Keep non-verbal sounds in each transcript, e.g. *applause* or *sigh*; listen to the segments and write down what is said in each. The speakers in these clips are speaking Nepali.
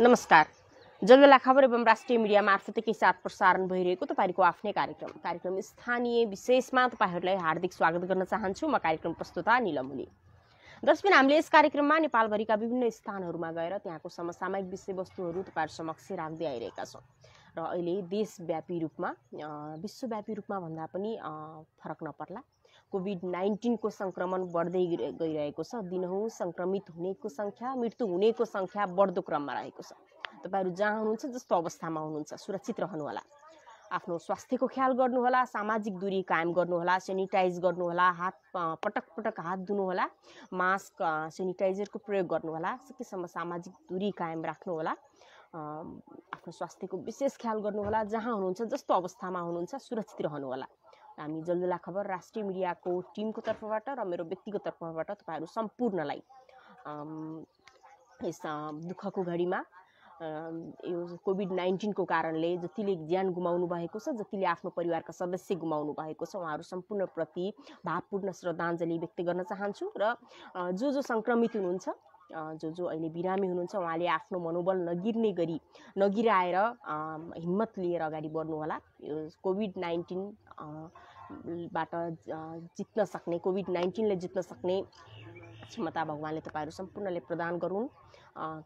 नमस्कार जलबेला खबर एवं राष्ट्रिय मिडिया मार्फत एकै साथ प्रसारण भइरहेको तपाईँहरूको आफ्नै कार्यक्रम कार्यक्रम स्थानीय विशेषमा तपाईँहरूलाई हार्दिक स्वागत गर्न चाहन्छु म कार्यक्रम प्रस्तुता दस दर्शबिन हामीले यस कार्यक्रममा नेपालभरिका विभिन्न स्थानहरूमा गएर त्यहाँको समसामयिक विषयवस्तुहरू तपाईँहरू समक्ष राख्दै आइरहेका छौँ र अहिले देशव्यापी रूपमा विश्वव्यापी रूपमा भन्दा पनि फरक नपर्ला कोभिड नाइन्टिनको सङ्क्रमण बढ्दै गइरहेको छ दिनहुँ सङ्क्रमित हुनेको सङ्ख्या मृत्यु हुनेको सङ्ख्या बढ्दो क्रममा रहेको छ तपाईँहरू जहाँ हुनुहुन्छ जस्तो अवस्थामा हुनुहुन्छ सुरक्षित रहनुहोला आफ्नो स्वास्थ्यको ख्याल गर्नुहोला सामाजिक दूरी कायम गर्नुहोला सेनिटाइज गर्नुहोला हात पटक पटक हात धुनुहोला मास्क सेनिटाइजरको प्रयोग गर्नुहोला सकेसम्म सामाजिक दूरी कायम राख्नुहोला आफ्नो स्वास्थ्यको विशेष ख्याल गर्नुहोला जहाँ हुनुहुन्छ जस्तो अवस्थामा हुनुहुन्छ सुरक्षित रहनुहोला हामी जलजुला खबर राष्ट्रिय मिडियाको टिमको तर्फबाट र मेरो व्यक्तिगत तर्फबाट तपाईँहरू सम्पूर्णलाई यस दुःखको घडीमा यो कोभिड नाइन्टिनको कारणले जतिले ज्यान गुमाउनु भएको छ जतिले आफ्नो परिवारका सदस्य गुमाउनु भएको छ उहाँहरू सम्पूर्णप्रति भावपूर्ण श्रद्धाञ्जली व्यक्त गर्न चाहन्छु र जो जो सङ्क्रमित हुनुहुन्छ जो जो अहिले बिरामी हुनुहुन्छ उहाँले आफ्नो मनोबल नगिर्ने गरी नगिराएर हिम्मत लिएर अगाडि बढ्नुहोला यो कोभिड नाइन्टिन बाट जित्न सक्ने कोभिड नाइन्टिनले जित्न सक्ने क्षमता भगवान्ले तपाईँहरू सम्पूर्णले प्रदान गरून्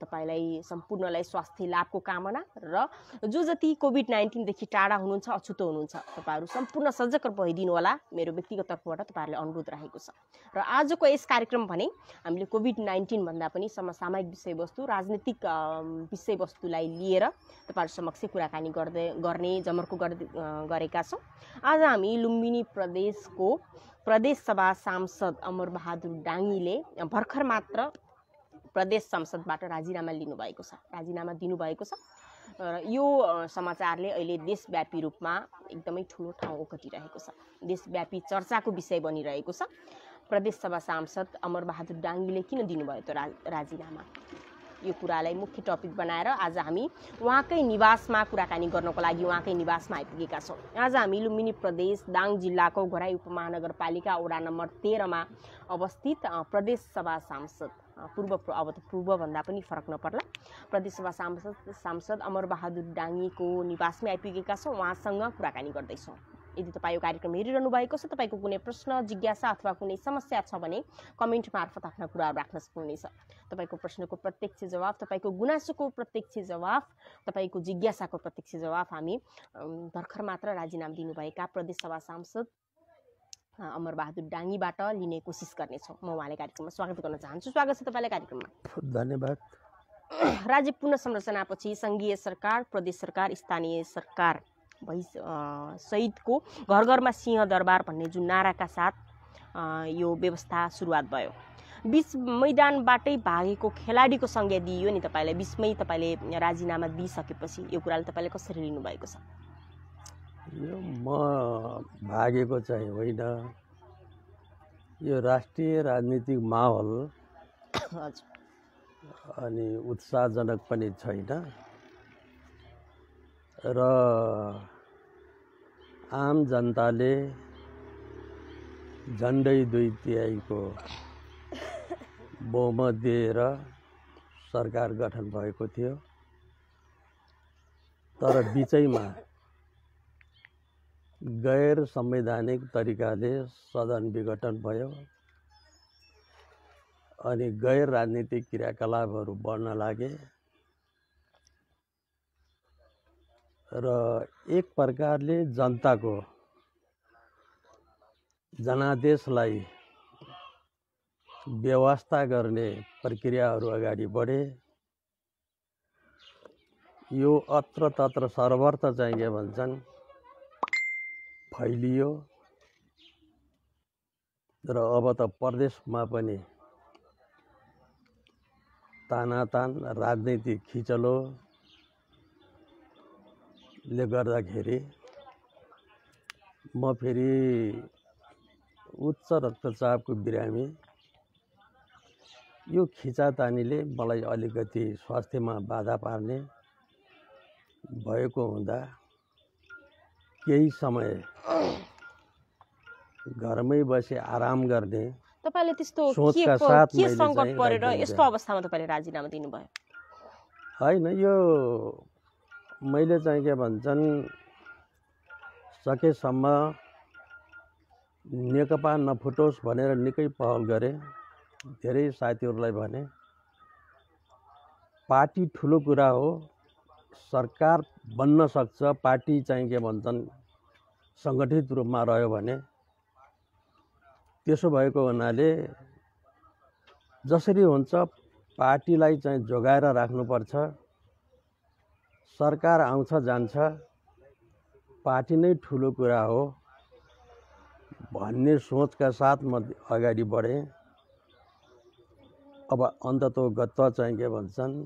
तपाईँलाई सम्पूर्णलाई स्वास्थ्य लाभको कामना र जो जति कोभिड नाइन्टिनदेखि टाढा हुनुहुन्छ अछुतो हुनुहुन्छ तपाईँहरू सम्पूर्ण सजग भइदिनु होला मेरो व्यक्तिगत तर्फबाट तपाईँहरूले अनुरोध राखेको छ र आजको यस कार्यक्रम भने हामीले कोभिड नाइन्टिनभन्दा पनि समसामयिक विषयवस्तु राजनीतिक विषयवस्तुलाई लिएर तपाईँहरू समक्ष कुराकानी गर्दै गर्ने जमर्को गरेका छौँ आज हामी लुम्बिनी प्रदेशको प्रदेशसभा सांसद अमर बहादुर डाङीले भर्खर मात्र प्रदेश संसदबाट राजीनामा लिनुभएको छ राजीनामा दिनुभएको छ र यो समाचारले अहिले देशव्यापी रूपमा एकदमै ठुलो ठाउँ ओकटिरहेको छ देशव्यापी चर्चाको विषय बनिरहेको छ प्रदेशसभा सांसद अमरबहादुर डाङ्गीले किन दिनुभयो त रा राजीनामा यो कुरालाई मुख्य टपिक बनाएर आज हामी उहाँकै निवासमा कुराकानी गर्नको लागि उहाँकै निवासमा आइपुगेका छौँ आज हामी लुम्बिनी प्रदेश दाङ जिल्लाको घोराई उपमहानगरपालिका वडा नम्बर तेह्रमा अवस्थित प्रदेशसभा सांसद पूर्व अब त पूर्वभन्दा पनि फरक नपर्ला प्रदेशसभा सांसद सांसद अमरबहादुर डाङीको निवासमै आइपुगेका छौँ उहाँसँग कुराकानी गर्दैछौँ यदि तपाईँ यो कार्यक्रम हेरिरहनु भएको छ तपाईँको कुनै प्रश्न जिज्ञासा अथवा कुनै समस्या छ भने कमेन्ट मार्फत आफ्ना कुराहरू राख्न सक्नुहुनेछ तपाईँको प्रश्नको प्रत्यक्ष जवाफ तपाईँको गुनासोको प्रत्यक्ष जवाफ तपाईँको जिज्ञासाको प्रत्यक्ष जवाफ हामी भर्खर मात्र राजीनामा दिनुभएका प्रदेशसभा सांसद अमरबहादुर डाङ्गीबाट लिने कोसिस गर्नेछौँ म उहाँले कार्यक्रममा स्वागत गर्न चाहन्छु स्वागत छ तपाईँलाई कार्यक्रममा धन्यवाद *clears throat* राज्य पुनः संरचनापछि सङ्घीय सरकार प्रदेश सरकार स्थानीय सरकार भइ सहितको घर घरमा सिंह दरबार भन्ने जुन नाराका साथ यो व्यवस्था सुरुवात भयो बिच मैदानबाटै भागेको खेलाडीको संज्ञा दिइयो नि तपाईँलाई बिचमै तपाईँले राजीनामा दिइसकेपछि यो कुराले तपाईँले कसरी लिनुभएको छ यो म भागेको चाहिँ होइन यो राष्ट्रिय राजनीतिक माहौल अनि उत्साहजनक पनि छैन र आम जनताले झन्डै दुई तिहाईको बहुमत दिएर सरकार गठन भएको थियो तर बिचैमा गैर संवैधानिक तरिकाले सदन विघटन भयो अनि गैर राजनीतिक क्रियाकलापहरू बढ्न लागे र एक प्रकारले जनताको जनादेशलाई व्यवस्था गर्ने प्रक्रियाहरू अगाडि बढे यो अत्र तत्र सर्वत्र चाहिँ के भन्छन् फैलियो र अब त प्रदेशमा पनि तानातान राजनीतिक खिचलोले गर्दाखेरि म फेरि उच्च रक्तचापको बिरामी यो खिचातानीले मलाई अलिकति स्वास्थ्यमा बाधा पार्ने भएको हुँदा केही समय घरमै बसे आराम गर्ने तपाईँले त्यस्तो सोचका साथ परेर यस्तो अवस्थामा तपाईँले राजीनामा दिनुभयो होइन यो मैले चाहिँ के भन्छन् सकेसम्म नेकपा नफुटोस् भनेर निकै पहल गरेँ धेरै साथीहरूलाई भने पार्टी ठुलो कुरा हो सरकार बन्न सक्छ पार्टी चाहिँ के भन्छन् सङ्गठित रूपमा रह्यो भने त्यसो भएको हुनाले जसरी हुन्छ पार्टीलाई चाहिँ जोगाएर राख्नुपर्छ सरकार आउँछ जान्छ पार्टी नै ठुलो कुरा हो भन्ने सोचका साथ म अगाडि बढेँ अब गत चाहिँ के भन्छन्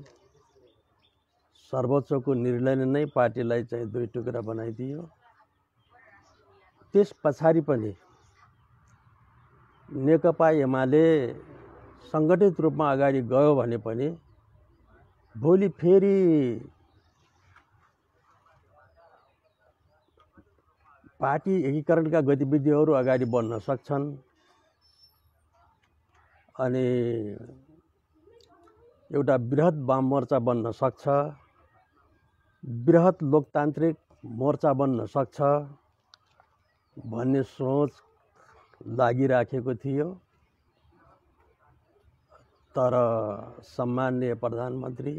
सर्वोच्चको निर्णयले नै पार्टीलाई चाहिँ दुई टुक्रा बनाइदियो त्यस पछाडि पनि नेकपा एमाले सङ्गठित रूपमा अगाडि गयो भने पनि भोलि फेरि पार्टी एकीकरणका गतिविधिहरू अगाडि बढ्न सक्छन् अनि एउटा वृहत वाम मोर्चा बन्न सक्छ वृहत लोकतान्त्रिक मोर्चा बन्न सक्छ भन्ने सोच लागिराखेको थियो तर सम्माननीय प्रधानमन्त्री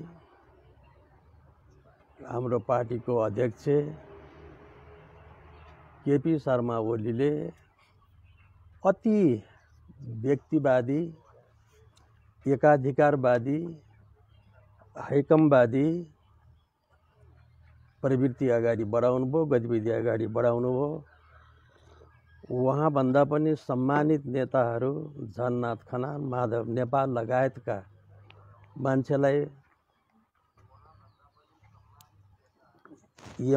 हाम्रो पार्टीको अध्यक्ष केपी शर्मा ओलीले अति व्यक्तिवादी एकाधिकारवादी हैकमवादी प्रवृत्ति अगाडि बढाउनुभयो गतिविधि अगाडि बढाउनुभयो उहाँभन्दा पनि सम्मानित नेताहरू झननाथ खनाल माधव नेपाल लगायतका मान्छेलाई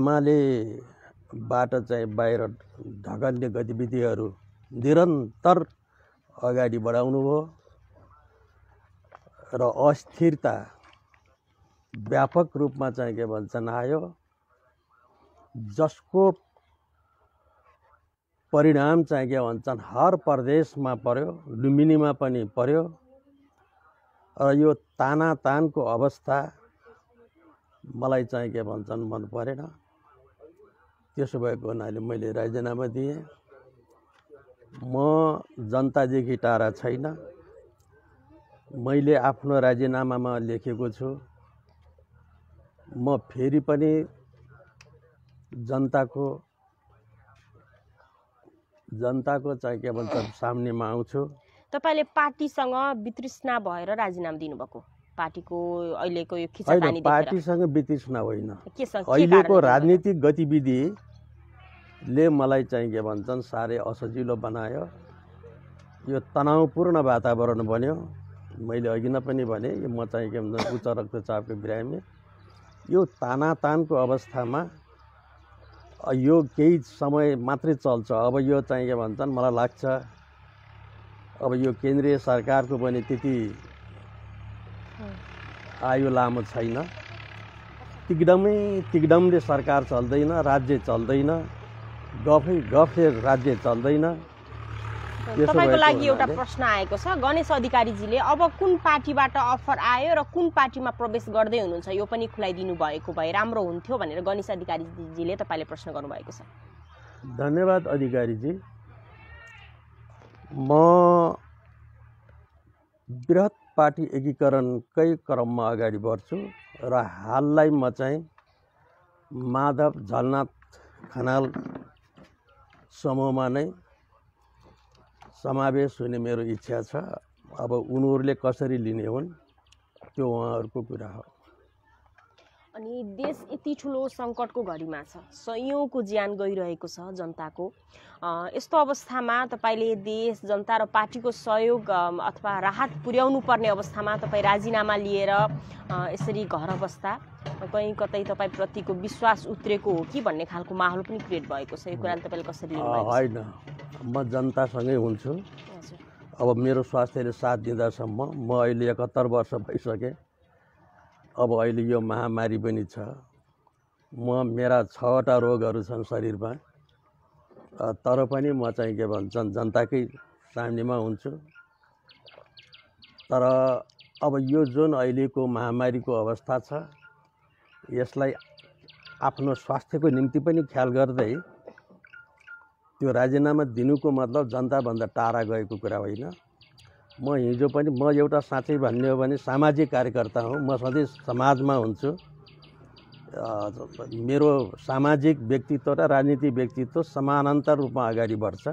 एमालेबाट चाहिँ बाहिर ढगल्ने गतिविधिहरू निरन्तर अगाडि बढाउनुभयो र अस्थिरता व्यापक रूपमा चाहिँ के भन्छन् आयो जसको परिणाम चाहिँ के भन्छन् हर प्रदेशमा पर्यो लुम्बिनीमा पनि पर्यो र यो ताना तानको अवस्था मलाई चाहिँ के भन्छन् मन परेन त्यसो भएको हुनाले मैले राजीनामा दिएँ म जनतादेखि टाढा छैन मैले आफ्नो राजीनामामा लेखेको छु म फेरि पनि जनताको जनताको चाहिँ के भन्छ सामनेमा आउँछु तपाईँले पार्टीसँग वितृष्णा भएर राजीनामा दिनुभएको पार्टीको अहिलेको यो खिचातानी पार्टीसँग वितृष्णा होइन अहिलेको राजनीतिक गतिविधिले मलाई चाहिँ के भन्छन् साह्रै असजिलो बनायो यो तनावपूर्ण वातावरण बन्यो मैले अघि न पनि भने म चाहिँ के भन्छ उच्च रक्तचापको बिरामी यो तानातानको अवस्थामा यो केही समय मात्रै चल्छ अब यो चाहिँ के भन्छन् मलाई लाग्छ अब यो केन्द्रीय सरकारको पनि त्यति आयु लामो छैन तिकडमै तिकडमले सरकार चल्दैन राज्य चल्दैन गफै गफले राज्य चल्दैन तपाईँको लागि एउटा प्रश्न आएको छ गणेश अधिकारीजीले अब कुन पार्टीबाट अफर आयो र कुन पार्टीमा प्रवेश गर्दै हुनुहुन्छ यो पनि खुलाइदिनु भएको भए राम्रो हुन्थ्यो भनेर गणेश अधिकारीजीले तपाईँले प्रश्न गर्नुभएको छ धन्यवाद अधिकारीजी म वृहत पार्टी एकीकरणकै क्रममा अगाडि बढ्छु र हाललाई म चाहिँ माधव झलनाथ खनाल समूहमा नै समावेश हुने मेरो इच्छा छ अब उनीहरूले कसरी लिने हुन् त्यो उहाँहरूको कुरा हो अनि देश यति ठुलो सङ्कटको घडीमा छ सयौँको ज्यान गइरहेको छ जनताको यस्तो अवस्थामा तपाईँले देश जनता र पार्टीको सहयोग अथवा राहत पुर्याउनु पर्ने अवस्थामा तपाईँ राजीनामा लिएर यसरी घर बस्दा कहीँ कतै तपाईँप्रतिको विश्वास उत्रेको हो कि भन्ने खालको माहौल पनि क्रिएट भएको छ यो कुराले तपाईँले कसरी होइन म जनतासँगै हुन्छु अब मेरो स्वास्थ्यले साथ दिँदासम्म म अहिले एकहत्तर वर्ष भइसकेँ अब अहिले यो महामारी पनि छ म मेरा छवटा रोगहरू छन् शरीरमा तर पनि म चाहिँ के भन्छन् जनताकै सामनेमा हुन्छु तर अब यो जुन अहिलेको महामारीको अवस्था छ यसलाई आफ्नो स्वास्थ्यको निम्ति पनि ख्याल गर्दै त्यो राजीनामा दिनुको मतलब जनताभन्दा टाढा गएको कुरा होइन म हिजो पनि म एउटा साँच्चै भन्ने हो भने सामाजिक कार्यकर्ता हुँ म सधैँ समाजमा हुन्छु मेरो सामाजिक व्यक्तित्व र राजनीतिक व्यक्तित्व समानान्तर रूपमा अगाडि बढ्छ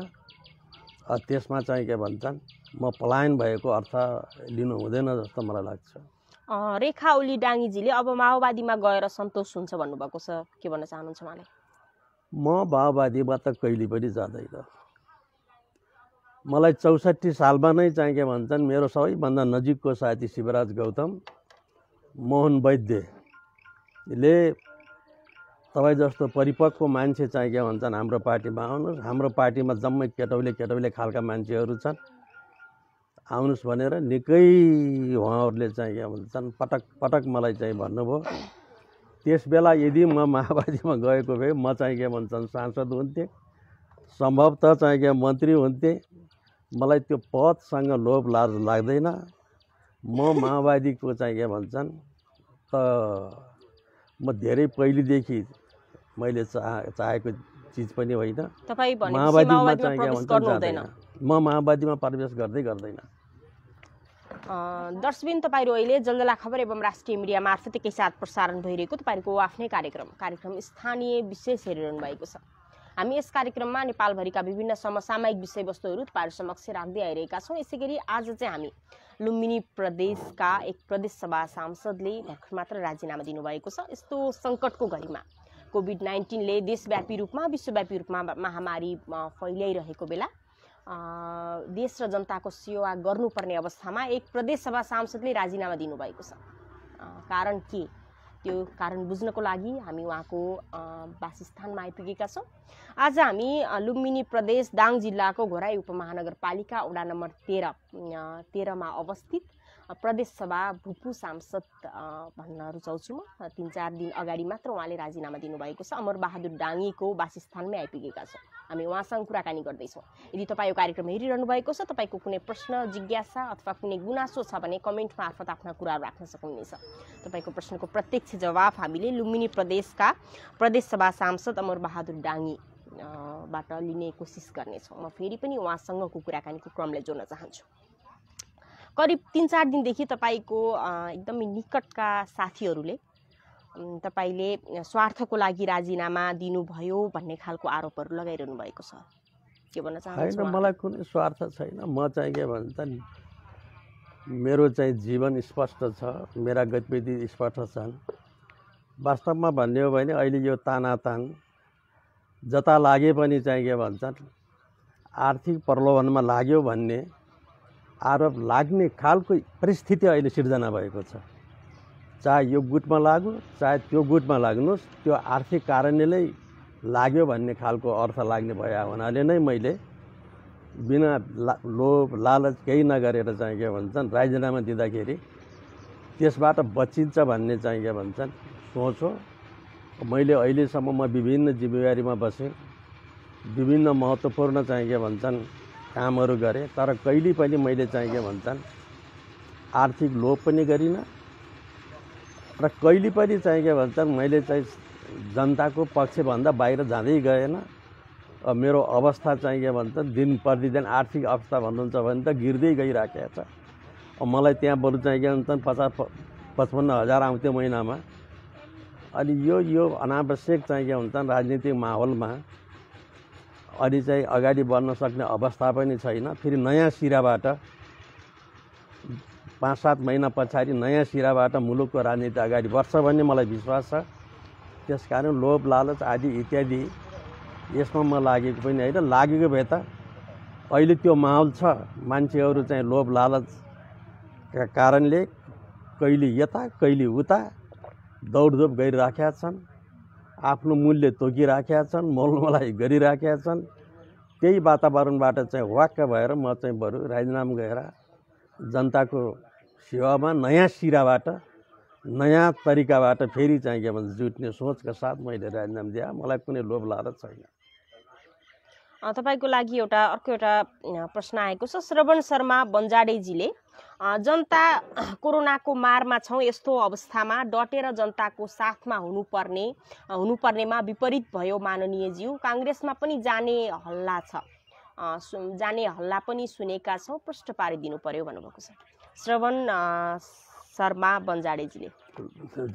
त्यसमा चाहिँ के भन्छन् म पलायन भएको अर्थ लिनु हुँदैन जस्तो मलाई लाग्छ रेखा ओली डाङीजीले अब माओवादीमा गएर सन्तोष हुन्छ भन्नुभएको छ के भन्न चाहनुहुन्छ उहाँले म माओवादीमा त कहिले पनि जाँदैन मलाई चौसठी सालमा नै चाहिँ के भन्छन् मेरो सबैभन्दा नजिकको साथी शिवराज गौतम मोहन वैद्यले तपाईँ जस्तो परिपक्व मान्छे चाहिँ के भन्छन् हाम्रो पार्टीमा आउनुहोस् हाम्रो पार्टीमा जम्मै केटौले केटौले खालका मान्छेहरू छन् आउनुहोस् भनेर निकै उहाँहरूले चाहिँ के भन्छन् पटक पटक मलाई चाहिँ भन्नुभयो त्यस बेला यदि म माओवादीमा गएको भए म चाहिँ के भन्छन् सांसद हुन्थेँ सम्भवतः चाहिँ के मन्त्री हुन्थेँ मलाई त्यो पदसँग लोभ लाज लाग्दैन म माओवादीको चाहिँ के भन्छन् त म धेरै पहिलेदेखि मैले चाह चाहेको चिज पनि होइन माओवादीमा चाहिँ के भन्छन् म माओवादीमा प्रवेश गर्दै गर्दैन दर्शबिन तपाईँहरू अहिले जलजला खबर एवं राष्ट्रिय मिडिया मार्फत एकैसाथ प्रसारण भइरहेको तपाईँहरूको आफ्नै कार्यक्रम कार्यक्रम स्थानीय विशेष हेरिरहनु भएको छ हामी यस कार्यक्रममा नेपालभरिका विभिन्न समसामयिक विषयवस्तुहरू तपाईँहरू समक्ष राख्दै आइरहेका छौँ यसै गरी आज चाहिँ हामी लुम्बिनी प्रदेशका एक प्रदेश सभा सांसदले भर्खर मात्र राजीनामा दिनुभएको छ यस्तो सङ्कटको घडीमा कोभिड नाइन्टिनले देशव्यापी रूपमा विश्वव्यापी रूपमा महामारी फैलाइरहेको बेला देश र जनताको सेवा गर्नुपर्ने अवस्थामा एक प्रदेशसभा सांसदले राजीनामा दिनुभएको छ कारण के त्यो कारण बुझ्नको लागि हामी उहाँको वासस्थानमा आइपुगेका छौँ आज हामी लुम्बिनी प्रदेश दाङ जिल्लाको घोराई उपमहानगरपालिका वडा नम्बर तेह्र तेह्रमा अवस्थित प्रदेशसभा भूपू सांसद भन्न रुचाउँछु म तिन चार दिन अगाडि मात्र उहाँले राजीनामा दिनुभएको छ अमर बहादुर डाङ्गीको वासस्थानमै आइपुगेका छौँ हामी उहाँसँग कुराकानी गर्दैछौँ यदि तपाईँ यो कार्यक्रम हेरिरहनु भएको छ तपाईँको कुनै प्रश्न जिज्ञासा अथवा कुनै गुनासो छ भने कमेन्ट मार्फत आफ्ना कुराहरू राख्न सक्नुहुनेछ तपाईँको प्रश्नको प्रत्यक्ष जवाफ हामीले लुम्बिनी प्रदेशका प्रदेशसभा सांसद अमर बहादुर डाङ्गी बाट लिने कोसिस गर्नेछौँ म फेरि पनि उहाँसँगको कुराकानीको क्रमलाई जोड्न चाहन्छु करिब तिन चार दिनदेखि तपाईँको एकदमै निकटका साथीहरूले तपाईँले स्वार्थको लागि राजीनामा दिनुभयो भन्ने खालको आरोपहरू लगाइरहनु भएको छ के भन्न चाहन्छु मलाई कुनै स्वार्थ छैन म चाहिँ के भन्छ मेरो चाहिँ जीवन स्पष्ट छ मेरा गतिविधि स्पष्ट छन् वास्तवमा भन्ने हो भने अहिले यो तानातान जता लागे पनि चाहिँ के भन्छन् आर्थिक प्रलोभनमा लाग्यो भन्ने आरोप लाग्ने खालको परिस्थिति अहिले सिर्जना भएको छ चाहे यो गुटमा लागु चाहे त्यो गुटमा लाग्नुहोस् त्यो आर्थिक कारणले नै लाग्यो भन्ने खालको अर्थ लाग्ने भयो हुनाले नै मैले बिना ला लोभ लालच केही नगरेर चाहिँ के भन्छन् राजीनामा दिँदाखेरि त्यसबाट बचिन्छ भन्ने चाहिँ के भन्छन् सोच हो मैले अहिलेसम्म म विभिन्न जिम्मेवारीमा बसेँ विभिन्न महत्त्वपूर्ण चाहिँ के भन्छन् कामहरू गरेँ तर कहिले पनि मैले चाहिँ के भन्छन् आर्थिक लोभ पनि गरिनँ र कहिले पनि चाहिँ के भन्छन् मैले चाहिँ जनताको पक्षभन्दा बाहिर जाँदै गएन मेरो अवस्था चाहिँ के भन्छ दिन प्रतिदिन आर्थिक अवस्था भन्नुहुन्छ भने त गिर्दै गइराखेको छ मलाई त्यहाँ बरु चाहिँ के भन्छन् पचास पचपन्न हजार आउँथ्यो महिनामा अनि यो यो अनावश्यक चाहिँ के भन्छन् राजनीतिक माहौलमा अनि चाहिँ अगाडि बढ्न सक्ने अवस्था पनि छैन फेरि नयाँ सिराबाट पाँच सात महिना पछाडि नयाँ सिराबाट मुलुकको राजनीति अगाडि बढ्छ भन्ने मलाई विश्वास छ त्यस कारण लोभ लालच आदि इत्यादि यसमा म लागेको पनि होइन लागेको भए त अहिले त्यो माहौल छ मान्छेहरू चाहिँ लोभ लालचका कारणले कहिले यता कहिले उता दौडधुप गरिराखेका छन् आफ्नो मूल्य तोकिराखेका छन् मलमलाइ गरिराखेका छन् त्यही वातावरणबाट चाहिँ वाक्क भएर म चाहिँ बरु राजीनामा गएर जनताको सेवामा नयाँ सिराबाट नयाँ तरिकाबाट फेरि चाहिँ के भन्छ जुट्ने सोचका साथ मैले राजीनामा दिएँ मलाई कुनै लोभ लाएर छैन तपाईँको लागि एउटा अर्को एउटा प्रश्न आएको छ श्रवण शर्मा बन्जाडेजीले जनता *clears throat* कोरोनाको मारमा छौँ यस्तो अवस्थामा डटेर जनताको साथमा हुनुपर्ने हुनुपर्नेमा विपरीत भयो माननीयज्यू काङ्ग्रेसमा पनि जाने हल्ला छ जाने हल्ला पनि सुनेका छौँ प्रष्ट पारिदिनु पर्यो भन्नुभएको छ श्रवण शर्मा बन्जाडेजीले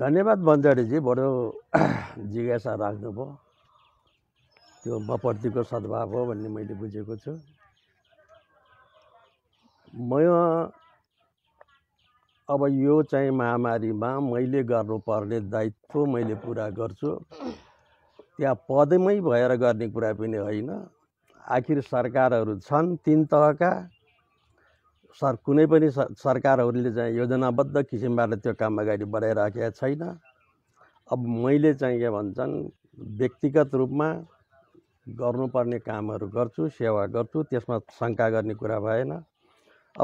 धन्यवाद बन्जाडेजी बडो *clears throat* जिज्ञासा राख्नुभयो त्यो मप्रतिको सद्भाव हो भन्ने मैले बुझेको छु म अब यो चाहिँ महामारीमा मैले गर्नुपर्ने दायित्व मैले पुरा गर्छु त्यहाँ पदमै भएर गर्ने कुरा पनि होइन आखिर सरकारहरू छन् तिन तहका सर कुनै पनि सरकारहरूले चाहिँ योजनाबद्ध किसिमबाट त्यो काम अगाडि बढाइराखेका छैन अब मैले चाहिँ के भन्छन् व्यक्तिगत रूपमा गर्नुपर्ने कामहरू गर्छु सेवा गर्छु त्यसमा शङ्का गर्ने कुरा भएन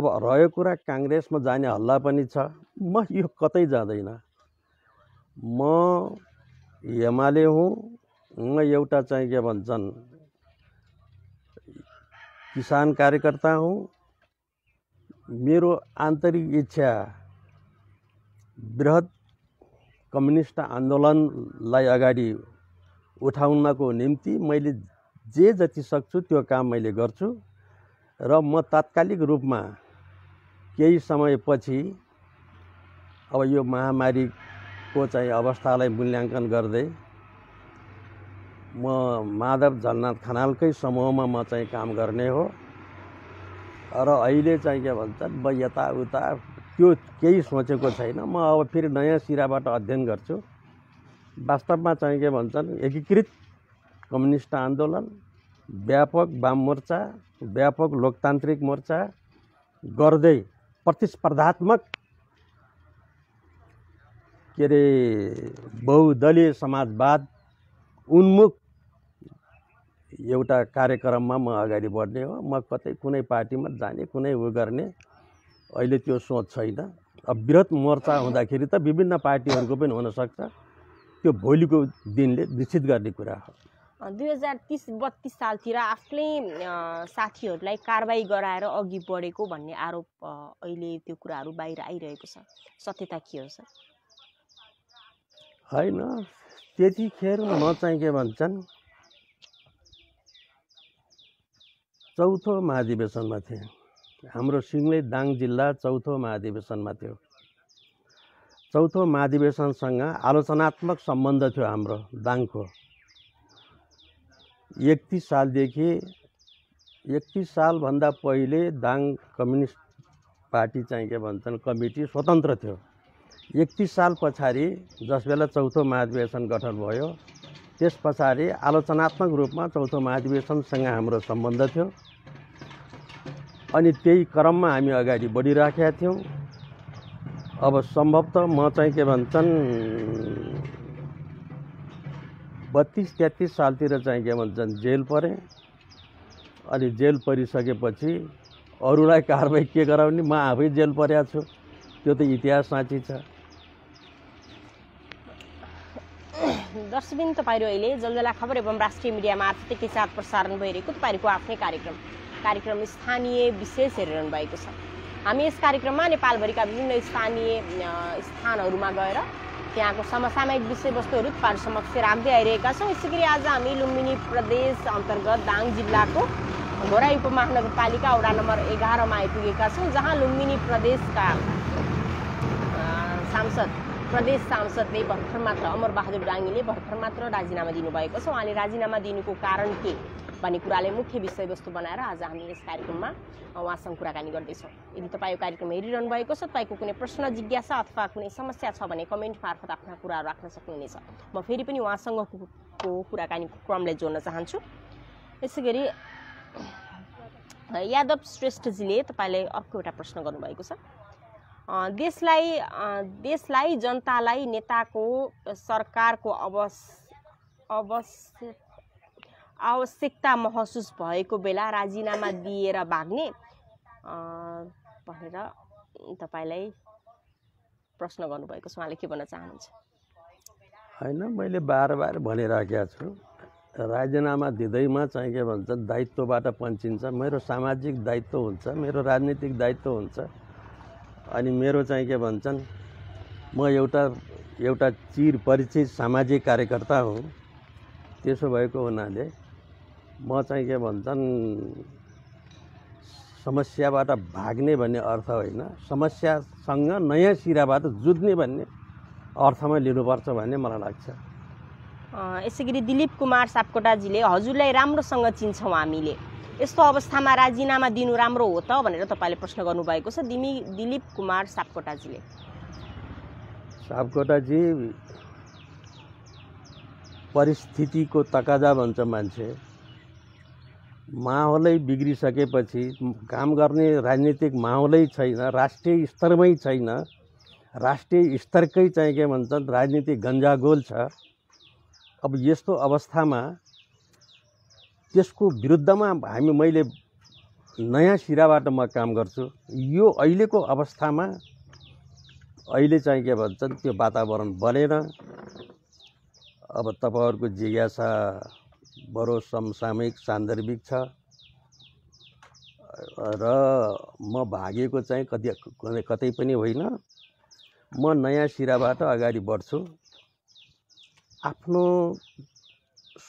अब रह्यो कुरा काङ्ग्रेसमा जाने हल्ला पनि छ म यो कतै जाँदैन म एमाले हुँ म एउटा चाहिँ के भन्छन् किसान कार्यकर्ता हुँ मेरो आन्तरिक इच्छा बृहत् कम्युनिस्ट आन्दोलनलाई अगाडि उठाउनको निम्ति मैले जे जति सक्छु त्यो काम मैले गर्छु र म तात्कालिक रूपमा केही समयपछि अब यो महामारीको चाहिँ अवस्थालाई मूल्याङ्कन गर्दै म माधव झलनाथ खनालकै समूहमा म चाहिँ काम गर्ने हो र अहिले चाहिँ के भन्छ म यताउता त्यो केही सोचेको छैन म अब फेरि नयाँ सिराबाट अध्ययन गर्छु वास्तवमा चाहिँ के भन्छन् एकीकृत कम्युनिस्ट आन्दोलन व्यापक वाम मोर्चा व्यापक लोकतान्त्रिक मोर्चा गर्दै प्रतिस्पर्धात्मक के अरे बहुदलीय समाजवाद उन्मुख एउटा कार्यक्रममा म अगाडि बढ्ने हो म कतै कुनै पार्टीमा जाने कुनै उयो गर्ने अहिले त्यो सोच छैन अब विरोध मोर्चा हुँदाखेरि त विभिन्न पार्टीहरूको पनि हुनसक्छ त्यो भोलिको दिनले निश्चित गर्ने कुरा हो दुई हजार तिस बत्तिस सालतिर आफ्नै साथीहरूलाई कारवाही गराएर अघि बढेको भन्ने आरोप अहिले त्यो कुराहरू बाहिर आइरहेको छ सत्यता के हो सर होइन त्यतिखेर म चाहिँ के भन्छन् चौथो महाधिवेशनमा थिएँ हाम्रो सिङ्गै दाङ जिल्ला चौथो महाधिवेशनमा थियो चौथो महाधिवेशनसँग आलोचनात्मक सम्बन्ध थियो हाम्रो दाङको एकतिस सालदेखि एकतिस सालभन्दा पहिले दाङ कम्युनिस्ट पार्टी चाहिँ के भन्छन् कमिटी स्वतन्त्र थियो एकतिस साल पछाडि जस बेला चौथो महाधिवेशन गठन भयो त्यस पछाडि आलोचनात्मक रूपमा चौथो महाधिवेशनसँग हाम्रो सम्बन्ध थियो अनि त्यही क्रममा हामी अगाडि बढिराखेका थियौँ अब सम्भवत म चाहिँ के भन्छन् बत्तिस तेत्तिस सालतिर चाहिँ के भन्छन् जेल परे अनि जेल परिसकेपछि अरूलाई कारवाही के गराउने म आफै जेल परेको छु त्यो त इतिहास साँची छ दर्शबिन तपाईँहरू अहिले जलजला खबर एवं राष्ट्रिय मिडियामा मार्फत साथ प्रसारण भइरहेको तपाईँहरूको आफ्नै कार्यक्रम कार्यक्रम स्थानीय विशेष हेरिरहनु भएको छ हामी यस कार्यक्रममा नेपालभरिका विभिन्न स्थानीय स्थानहरूमा गएर त्यहाँको समसामयिक विषयवस्तुहरू तपाईँहरू समक्ष राख्दै आइरहेका छौँ यसै गरी आज हामी लुम्बिनी प्रदेश अन्तर्गत दाङ जिल्लाको घोराई उपमहानगरपालिका वडा नम्बर एघारमा आइपुगेका छौँ जहाँ लुम्बिनी प्रदेशका सांसद प्रदेश सांसदले भर्खर मात्र अमर बहादुर डाङ्गीले भर्खर मात्र राजीनामा दिनुभएको छ उहाँले राजीनामा दिनुको कारण के भन्ने कुराले मुख्य विषयवस्तु बनाएर आज हामी यस कार्यक्रममा उहाँसँग कुराकानी गर्दैछौँ यदि तपाईँ यो कार्यक्रम हेरिरहनु भएको छ तपाईँको कुनै प्रश्न जिज्ञासा अथवा कुनै समस्या छ भने कमेन्ट मार्फत आफ्ना कुराहरू राख्न सक्नुहुनेछ म फेरि पनि उहाँसँगको कुराकानीको क्रमलाई जोड्न चाहन्छु यसै गरी यादव श्रेष्ठजीले तपाईँलाई अर्को एउटा प्रश्न गर्नुभएको छ देशलाई देशलाई जनतालाई नेताको सरकारको अवस अवश्य आवश्यकता महसुस भएको बेला राजिनामा दिएर भाग्ने भनेर तपाईँलाई प्रश्न गर्नुभएको छ उहाँले के भन्न चाहनुहुन्छ होइन मैले बार बार भनिराखेको छु राजीनामा दिँदैमा चाहिँ के भन्छ दायित्वबाट पन्चिन्छ मेरो सामाजिक दायित्व हुन्छ मेरो राजनीतिक दायित्व हुन्छ अनि मेरो चाहिँ के भन्छन् म एउटा एउटा चिर परिचित सामाजिक कार्यकर्ता हुँ त्यसो भएको हुनाले म चाहिँ के भन्छन् समस्याबाट भाग्ने भन्ने अर्थ होइन समस्यासँग नयाँ सिराबाट जुझ्ने भन्ने अर्थमा लिनुपर्छ भन्ने मलाई लाग्छ यसै गरी दिलीप कुमार सापकोटाजीले हजुरलाई राम्रोसँग चिन्छौँ हामीले यस्तो अवस्थामा राजीनामा दिनु राम्रो हो त भनेर तपाईँले प्रश्न गर्नुभएको छ दिमी दिलीप कुमार सापकोटाजीले सापकोटाजी परिस्थितिको तकाजा भन्छ मान्छे माहौलै बिग्रिसकेपछि काम गर्ने राजनीतिक माहौलै छैन राष्ट्रिय स्तरमै छैन राष्ट्रिय स्तरकै चाहिँ के भन्छन् राजनीतिक गन्जागोल छ अब यस्तो अवस्थामा त्यसको विरुद्धमा हामी मैले नयाँ सिराबाट म काम गर्छु यो अहिलेको अवस्थामा अहिले चाहिँ के भन्छन् त्यो वातावरण बनेन अब तपाईँहरूको जिज्ञासा बडो समसामयिक सान्दर्भिक छ र म भागेको चाहिँ कति कतै पनि होइन म नयाँ सिराबाट अगाडि बढ्छु आफ्नो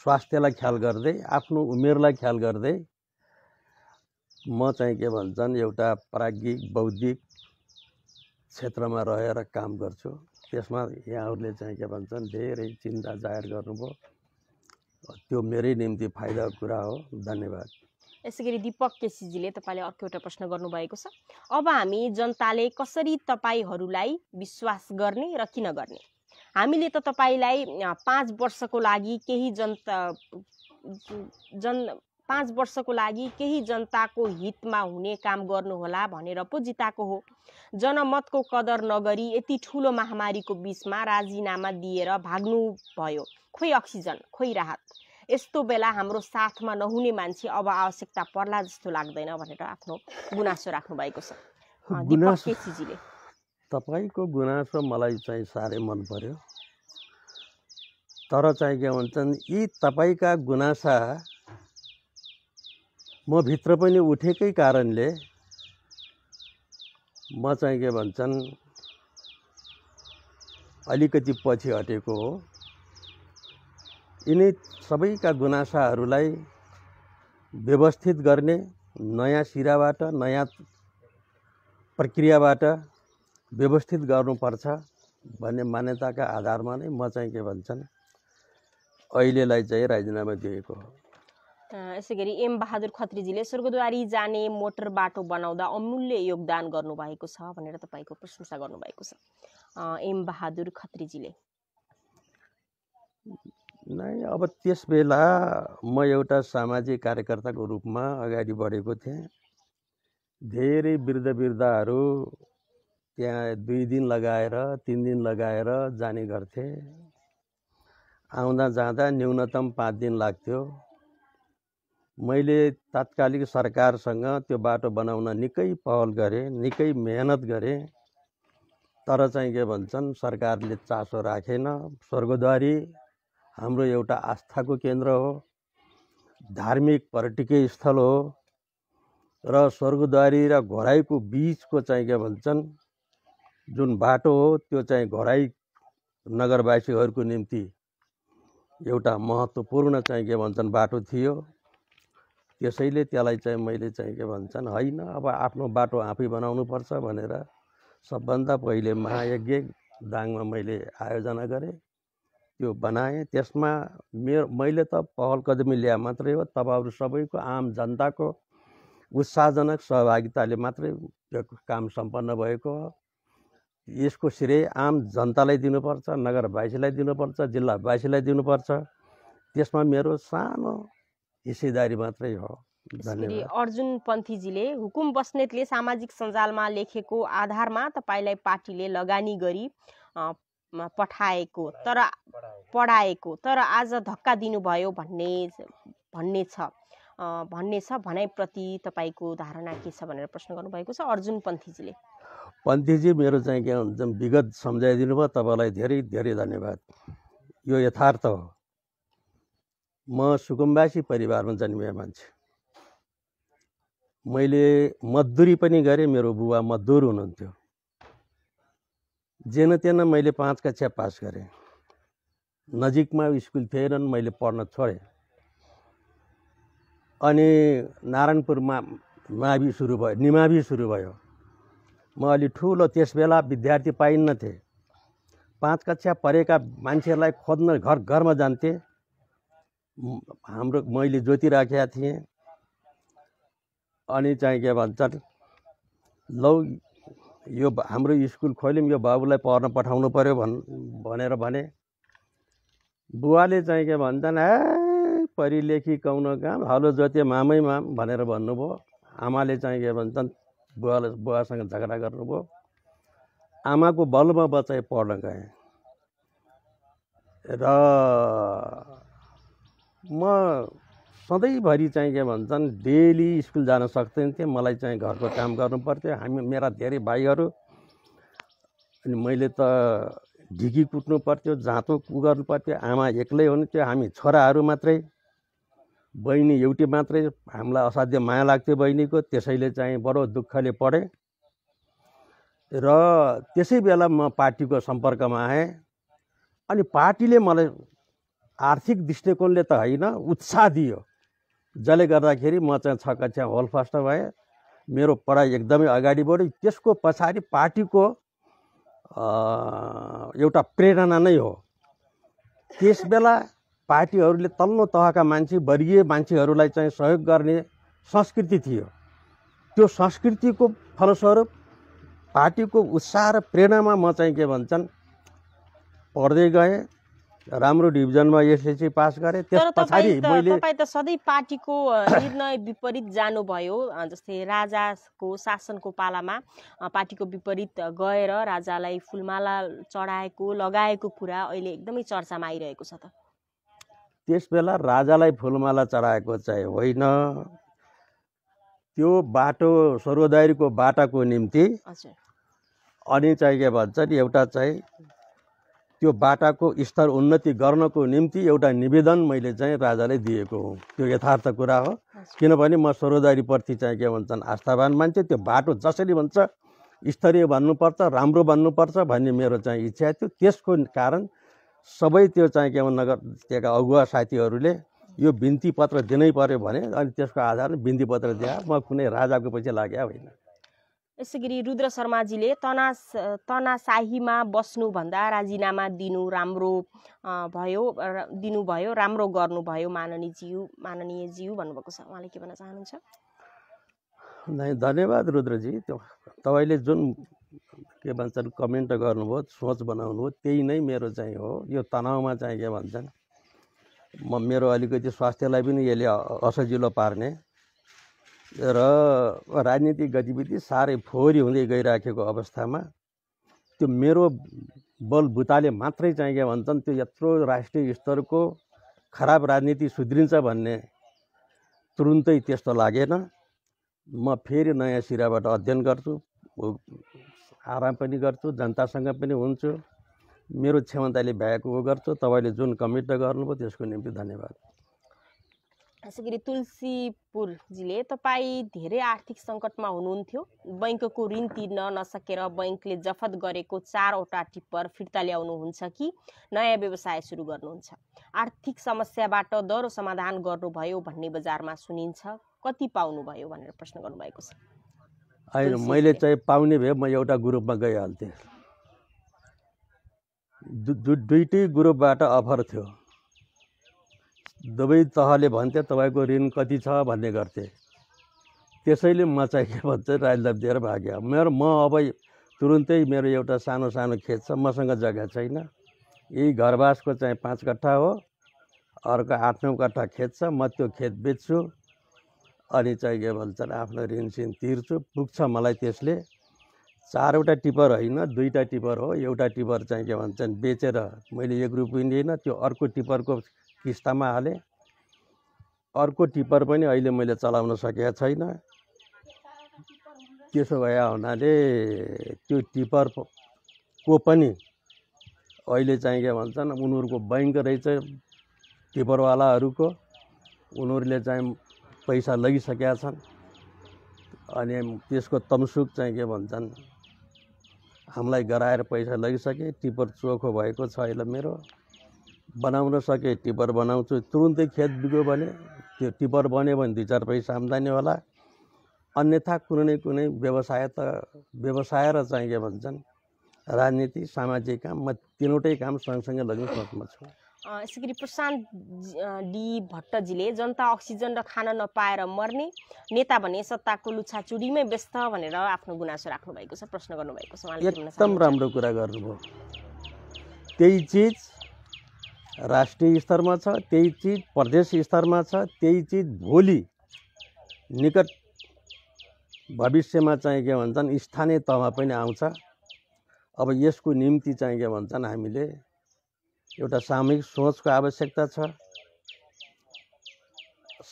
स्वास्थ्यलाई ख्याल गर्दै आफ्नो उमेरलाई ख्याल गर्दै म चाहिँ के भन्छन् एउटा प्राज्ञिक बौद्धिक क्षेत्रमा रहेर काम गर्छु त्यसमा यहाँहरूले चाहिँ के भन्छन् धेरै चिन्ता जाहेर गर्नुभयो त्यो मेरै निम्ति फाइदाको कुरा हो धन्यवाद यसै गरी दिपक केसीजीले तपाईँले अर्को एउटा प्रश्न गर्नुभएको छ अब हामी जनताले कसरी तपाईँहरूलाई विश्वास गर्ने र किन गर्ने हामीले त तपाईँलाई पाँच वर्षको लागि केही जनता जन पाँच वर्षको लागि केही जनताको हितमा हुने काम गर्नुहोला भनेर पो जिताएको हो जनमतको कदर नगरी यति ठुलो महामारीको बिचमा राजीनामा दिएर भाग्नु भयो खोइ अक्सिजन खोइ राहत यस्तो बेला हाम्रो साथमा नहुने मान्छे अब आवश्यकता पर्ला जस्तो लाग्दैन भनेर आफ्नो गुनासो राख्नु भएको छ केसीजीले तपाईँको गुनासो मलाई चाहिँ साह्रै मन पर्यो तर चाहिँ के भन्छन् यी तपाईँका गुनासा म भित्र पनि उठेकै कारणले म चाहिँ के भन्छन् अलिकति पछि हटेको हो यिनै सबैका गुनासाहरूलाई व्यवस्थित गर्ने नयाँ सिराबाट नयाँ प्रक्रियाबाट व्यवस्थित गर्नुपर्छ भन्ने मान्यताका आधारमा नै म चाहिँ के भन्छन् अहिलेलाई चाहिँ राजीनामा दिएको हो यसै गरी एम बहादुर खत्रीजीले स्वर्गद्वारी जाने मोटर बाटो बनाउँदा अमूल्य योगदान गर्नुभएको छ भनेर तपाईँको प्रशंसा गर्नुभएको छ एम बहादुर खत्रीजीले नै अब त्यस बेला म एउटा सामाजिक कार्यकर्ताको रूपमा अगाडि बढेको थिएँ धेरै वृद्ध वृद्धाहरू त्यहाँ दुई दिन लगाएर तिन दिन लगाएर जाने गर्थे आउँदा जाँदा न्यूनतम पाँच दिन लाग्थ्यो मैले तात्कालिक सरकारसँग त्यो बाटो बनाउन निकै पहल गरेँ निकै मेहनत गरेँ तर चाहिँ के भन्छन् सरकारले चासो राखेन स्वर्गद्वारी हाम्रो एउटा आस्थाको केन्द्र हो धार्मिक पर्यटकीय स्थल हो र स्वर्गद्वारी र घोराईको बिचको चाहिँ के भन्छन् जुन बाटो हो त्यो चाहिँ घोराई नगरवासीहरूको निम्ति एउटा महत्त्वपूर्ण चाहिँ के भन्छन् बाटो थियो त्यसैले त्यसलाई चाहिँ मैले चाहिँ के भन्छन् होइन अब आफ्नो बाटो आफै बनाउनुपर्छ भनेर सबभन्दा पहिले महायज्ञ दाङमा मैले आयोजना गरेँ त्यो बनाएँ त्यसमा मेरो मैले त पहल कदमी ल्याए मात्रै हो तपाईँहरू सबैको आम जनताको उत्साहजनक सहभागिताले मात्रै त्यो काम सम्पन्न भएको हो यसको श्रेय आम जनतालाई दिनुपर्छ नगरवासीलाई दिनुपर्छ जिल्लावासीलाई दिनुपर्छ त्यसमा मेरो सानो हिस्सेदारी मात्रै हो अर्जुन पन्थीजीले हुकुम बस्नेतले सामाजिक सञ्जालमा लेखेको आधारमा तपाईँलाई पार्टीले लगानी गरी पठाएको तर पढाएको तर आज धक्का दिनुभयो भन्ने भन्ने छ भन्ने छ भनाइप्रति तपाईँको धारणा के छ भनेर प्रश्न गर्नुभएको छ अर्जुन पन्थीजीले पन्थीजी मेरो चाहिँ के भन्छ विगत सम्झाइदिनु भयो तपाईँलाई धेरै धेरै धन्यवाद यो यथार्थ हो म सुकुम्बासी परिवारमा जन्मिए मान्छे मैले मजदुरी पनि गरेँ मेरो बुवा मजदुर हुनुहुन्थ्यो जेन तेन मैले पाँच कक्षा पास गरेँ नजिकमा स्कुल थिएनन् मैले पढ्न छोडेँ अनि नारायणपुरमा मावि सुरु भयो निमावि सुरु भयो म अलि ठुलो बेला विद्यार्थी पाइन्न थिएँ पाँच कक्षा परेका मान्छेहरूलाई खोज्न घर घरमा जान्थेँ हाम्रो मैले ज्योति राखेका थिएँ अनि चाहिँ के भन्छन् लौ यो हाम्रो स्कुल खोल्यौँ यो बाबुलाई पढ्न पठाउनु पऱ्यो भन् भनेर भने बुवाले चाहिँ के भन्छन् ए परि लेखी कौन काम हलो ज्योति मामै माम भनेर भन्नुभयो आमाले चाहिँ के भन्छन् बुवाले बुवासँग झगडा गर्नुभयो आमाको बलमा बचाइ पढ्न गएँ र म सधैँभरि चाहिँ के भन्छन् डेली स्कुल जान सक्दैन थिएँ मलाई चाहिँ घरको काम गर्नु पर्थ्यो हामी मेरा धेरै भाइहरू अनि मैले त ढिकी कुट्नु पर्थ्यो जाँतो कु गर्नु पर्थ्यो आमा एक्लै हुनुहुन्थ्यो हामी छोराहरू मात्रै बहिनी एउटी मात्रै हामीलाई असाध्य माया लाग्थ्यो बहिनीको त्यसैले चाहिँ बडो दुःखले पढेँ र त्यसै बेला म पार्टीको सम्पर्कमा आएँ अनि पार्टीले मलाई आर्थिक दृष्टिकोणले त होइन उत्साह दियो जसले गर्दाखेरि म चाहिँ छ कक्षा होलफास्ट भएँ मेरो पढाइ एकदमै अगाडि बढ्यो त्यसको पछाडि पार्टीको एउटा प्रेरणा नै हो त्यस बेला पार्टीहरूले तल्लो तहका मान्छे वर्गीय मान्छेहरूलाई चाहिँ सहयोग गर्ने संस्कृति थियो त्यो संस्कृतिको फलस्वरूप पार्टीको उत्साह र प्रेरणामा म चाहिँ के भन्छन् पढ्दै गएँ राम्रो डिभिजनमा यसले चाहिँ पास गरे त्यस पछाडि मैले तपाईँ त सधैँ पार्टीको निर्णय विपरीत जानुभयो जस्तै राजाको शासनको पालामा पार्टीको विपरीत गएर राजालाई फुलमाला चढाएको लगाएको कुरा अहिले एकदमै चर्चामा आइरहेको छ त त्यस बेला राजालाई फुलमाला चढाएको चाहिँ होइन त्यो बाटो सर्वोदयको बाटाको निम्ति अनि चाहिँ के भन्छ नि एउटा चाहिँ त्यो बाटाको स्तर उन्नति गर्नको निम्ति एउटा निवेदन मैले चाहिँ राजालाई दिएको हो त्यो यथार्थ कुरा हो किनभने म स्वरोजारीप्रति चाहिँ के भन्छन् आस्थावान मान्छे त्यो बाटो जसरी भन्छ स्तरीय भन्नुपर्छ राम्रो भन्नुपर्छ भन्ने मेरो चाहिँ इच्छा थियो त्यसको कारण सबै त्यो चाहिँ के भन्नु नगर त्यहाँका अगुवा साथीहरूले यो बिन्ती पत्र दिनै पऱ्यो भने अनि त्यसको आधारमा बिन्ती पत्र दिए म कुनै राजाको पछि लागे होइन यसै गरी रुद्र शर्माजीले तना तनासाहीमा बस्नुभन्दा राजीनामा दिनु राम्रो भयो दिनुभयो राम्रो गर्नुभयो माननीय जीव भन्नुभएको छ उहाँले के भन्न चाहनुहुन्छ धन्यवाद रुद्रजी त्यो तपाईँले जुन के भन्छन् कमेन्ट गर्नुभयो सोच बनाउनु भयो त्यही नै मेरो चाहिँ हो यो तनावमा चाहिँ के भन्छन् म मेरो अलिकति स्वास्थ्यलाई पनि यसले असजिलो पार्ने र राजनीतिक गतिविधि साह्रै फोहोरी हुँदै गइराखेको अवस्थामा त्यो मेरो बलबुताले मात्रै चाहिँ के भन्छन् त्यो यत्रो राष्ट्रिय स्तरको खराब राजनीति सुध्रिन्छ भन्ने तुरुन्तै त्यस्तो लागेन म फेरि नयाँ सिराबाट अध्ययन गर्छु आराम पनि गर्छु जनतासँग पनि हुन्छु मेरो क्षमताले भ्याएको गर्छु तपाईँले जुन कमिट गर्नुभयो त्यसको निम्ति धन्यवाद खास गरी तुलसी पुलजीले तपाईँ धेरै आर्थिक सङ्कटमा हुनुहुन्थ्यो बैङ्कको ऋण तिर्न नसकेर बैङ्कले जफत गरेको चारवटा टिप्पर फिर्ता ल्याउनुहुन्छ कि नयाँ व्यवसाय सुरु गर्नुहुन्छ आर्थिक समस्याबाट दरो समाधान गर्नुभयो भन्ने बजारमा सुनिन्छ कति पाउनुभयो भनेर प्रश्न गर्नुभएको छ होइन मैले चाहिँ पाउने भए म एउटा ग्रुपमा गइहाल्थेँ दुइटै ग्रुपबाट अफर थियो दुवै तहले भन्थे तपाईँको ऋण कति छ भन्ने गर्थे त्यसैले म चाहिँ के भन्छ राजलाई दिएर भाग्यो मेरो म अब तुरुन्तै मेरो एउटा सानो सानो खेत छ मसँग जग्गा छैन यही घरवासको चाहिँ पाँच कट्ठा हो अर्को आठ नौ कट्ठा खेत छ म त्यो खेत बेच्छु अनि चाहिँ के भन्छ आफ्नो ऋणसिन तिर्छु पुग्छ मलाई त्यसले चारवटा टिपर होइन दुईवटा टिपर हो एउटा टिपर चाहिँ के भन्छन् बेचेर मैले एक रुपियाँ लिएन त्यो अर्को टिपरको किस्तामा हालेँ अर्को टिपर पनि अहिले मैले चलाउन सकेको छैन त्यसो भए हुनाले त्यो टिप्परको पनि अहिले चाहिँ के भन्छन् उनीहरूको बैङ्क रहेछ टिपरवालाहरूको उनीहरूले चाहिँ पैसा लगिसकेका छन् अनि त्यसको तमसुक चाहिँ के भन्छन् हामीलाई गराएर पैसा लगिसके टिपर चोखो भएको छ अहिले मेरो बनाउन सके टिपर बनाउँछु तुरुन्तै खेत बिग्यो भने त्यो टिपर बन्यो भने दुई चार पैसा आम्दानी होला अन्यथा कुनै कुनै व्यवसाय त व्यवसाय र चाहिँ के भन्छन् राजनीति सामाजिक काम म तिनवटै काम सँगसँगै लग्ने सोचमा छु यसै गरी प्रशान्त डी भट्टजीले जनता अक्सिजन र खान नपाएर मर्ने नेता भने सत्ताको लुछाचुडीमै व्यस्त भनेर आफ्नो गुनासो राख्नुभएको छ प्रश्न गर्नुभएको छ एकदम राम्रो कुरा गर्नुभयो त्यही चिज राष्ट्रिय स्तरमा छ त्यही चिज प्रदेश स्तरमा छ त्यही चिज भोलि निकट भविष्यमा चाहिँ के भन्छन् स्थानीय तहमा पनि आउँछ अब यसको निम्ति चाहिँ के भन्छन् हामीले एउटा सामूहिक सोचको आवश्यकता छ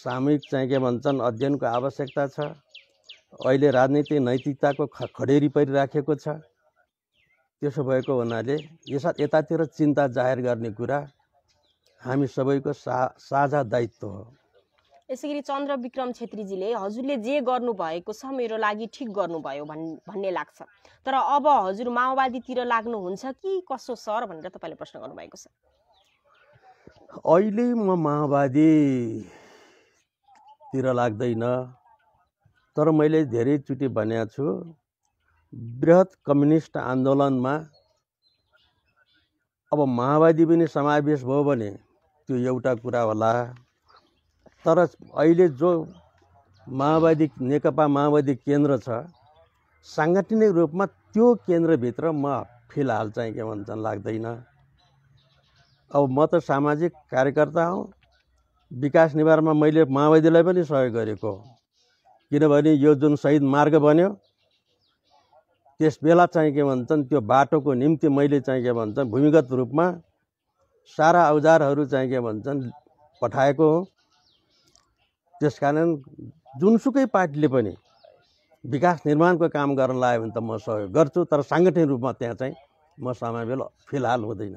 सामूहिक चाहिँ के भन्छन् अध्ययनको आवश्यकता छ अहिले राजनीतिक नैतिकताको ख खडेरी परिराखेको छ त्यसो भएको हुनाले यस यतातिर चिन्ता जाहेर गर्ने कुरा हामी सबैको सा साझा दायित्व हो यसै गरी चन्द्र विक्रम छेत्रीजीले हजुरले जे गर्नुभएको छ मेरो लागि ठिक गर्नुभयो भन् भन्ने लाग्छ तर अब हजुर माओवादीतिर लाग्नुहुन्छ कि कसो सर भनेर तपाईँले प्रश्न गर्नुभएको छ अहिले म माओवादीतिर लाग्दैन तर मैले धेरैचोटि भनेको छु वृहत कम्युनिस्ट आन्दोलनमा अब माओवादी पनि समावेश भयो भने त्यो एउटा कुरा होला तर अहिले जो माओवादी नेकपा माओवादी केन्द्र छ साङ्गठनिक रूपमा त्यो केन्द्रभित्र म फिलहाल चाहिँ के भन्छन् लाग्दैन अब म त सामाजिक कार्यकर्ता हुँ विकास निवारमा मैले माओवादीलाई पनि सहयोग गरेको किनभने यो जुन सहिद मार्ग बन्यो त्यस बेला चाहिँ के भन्छन् त्यो बाटोको निम्ति मैले चाहिँ के भन्छन् भूमिगत रूपमा सारा औजारहरू चाहिँ के भन्छन् पठाएको हो त्यस कारण जुनसुकै पार्टीले पनि विकास निर्माणको काम गर्न लाग्यो भने त म सहयोग गर्छु तर साङ्गठनिक रूपमा त्यहाँ चाहिँ म समावेल फिलहाल हुँदैन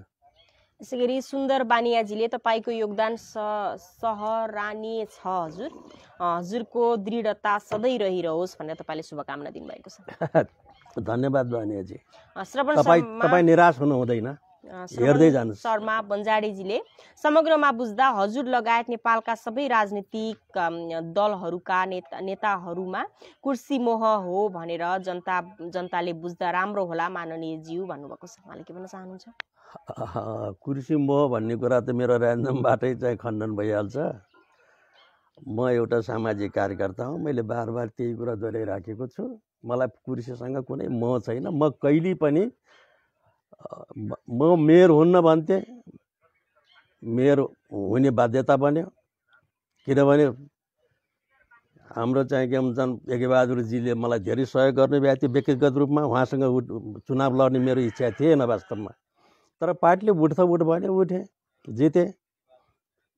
यसै गरी सुन्दर बानियाजीले तपाईँको योगदान स सहरानी छ हजुर हजुरको दृढता सधैँ रहिरहोस् भनेर तपाईँले शुभकामना दिनुभएको छ *laughs* धन्यवाद बानियाजी तपाईँ तपाईँ निराश हुनु हुँदैन हेर्दै जानु शर्मा बन्जाडेजीले समग्रमा बुझ्दा हजुर लगायत नेपालका सबै राजनीतिक दलहरूका नेता नेताहरूमा कुर्सी मोह हो भनेर जनता जनताले बुझ्दा राम्रो होला माननीय माननीयज्यू भन्नुभएको छ उहाँले के भन्न चाहनुहुन्छ *laughs* कुर्सी मोह भन्ने कुरा त मेरो ऱ्यान्डमबाटै चाहिँ खण्डन भइहाल्छ म एउटा सामाजिक कार्यकर्ता हुँ मैले बार बार त्यही कुरा दोहोऱ्याइराखेको छु मलाई कुर्सीसँग कुनै मोह छैन म कहिले पनि म मेयर हुन्न भन्थे मेयर हुने बाध्यता बन्यो किनभने हाम्रो चाहिँ के भन्छन् एकेबहादुरजीले मलाई धेरै सहयोग गर्ने थियो व्यक्तिगत रूपमा उहाँसँग चुनाव लड्ने मेरो इच्छा थिएन वास्तवमा तर पार्टीले उठ्छ उठ भने उठेँ जितेँ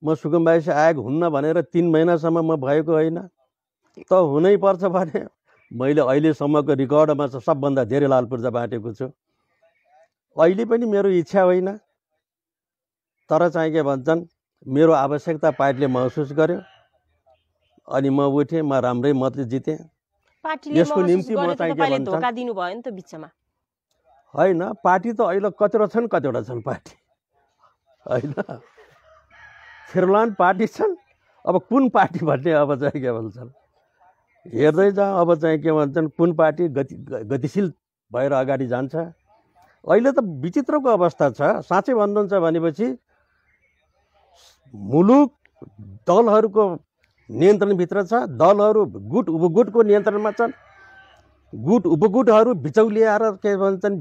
म सुकुम्बासी आयोग हुन्न भनेर तिन महिनासम्म म भएको होइन त हुनैपर्छ भने मैले अहिलेसम्मको रेकर्डमा सबभन्दा धेरै लाल पूर्जा बाँटेको छु अहिले पनि मेरो इच्छा होइन तर चाहिँ के भन्छन् मेरो आवश्यकता पार्टीले महसुस गर्यो अनि म उठेँ म राम्रै मतले जितेँ यसको निम्ति म चाहिँ के भन्छन् होइन पार्टी त अहिले कतिवटा छन् कतिवटा छन् पार्टी होइन फिरलान पार्टी छन् अब कुन पार्टी भन्ने अब चाहिँ के भन्छन् हेर्दै जाँ अब चाहिँ के भन्छन् कुन पार्टी गति गतिशील भएर अगाडि जान्छ अहिले त विचित्रको अवस्था छ साँच्चै भन्नुहुन्छ भनेपछि मुलुक दलहरूको नियन्त्रणभित्र छ दलहरू गुट उपगुटको नियन्त्रणमा छन् गुट उपगुटहरू बिचौलिएर के भन्छन्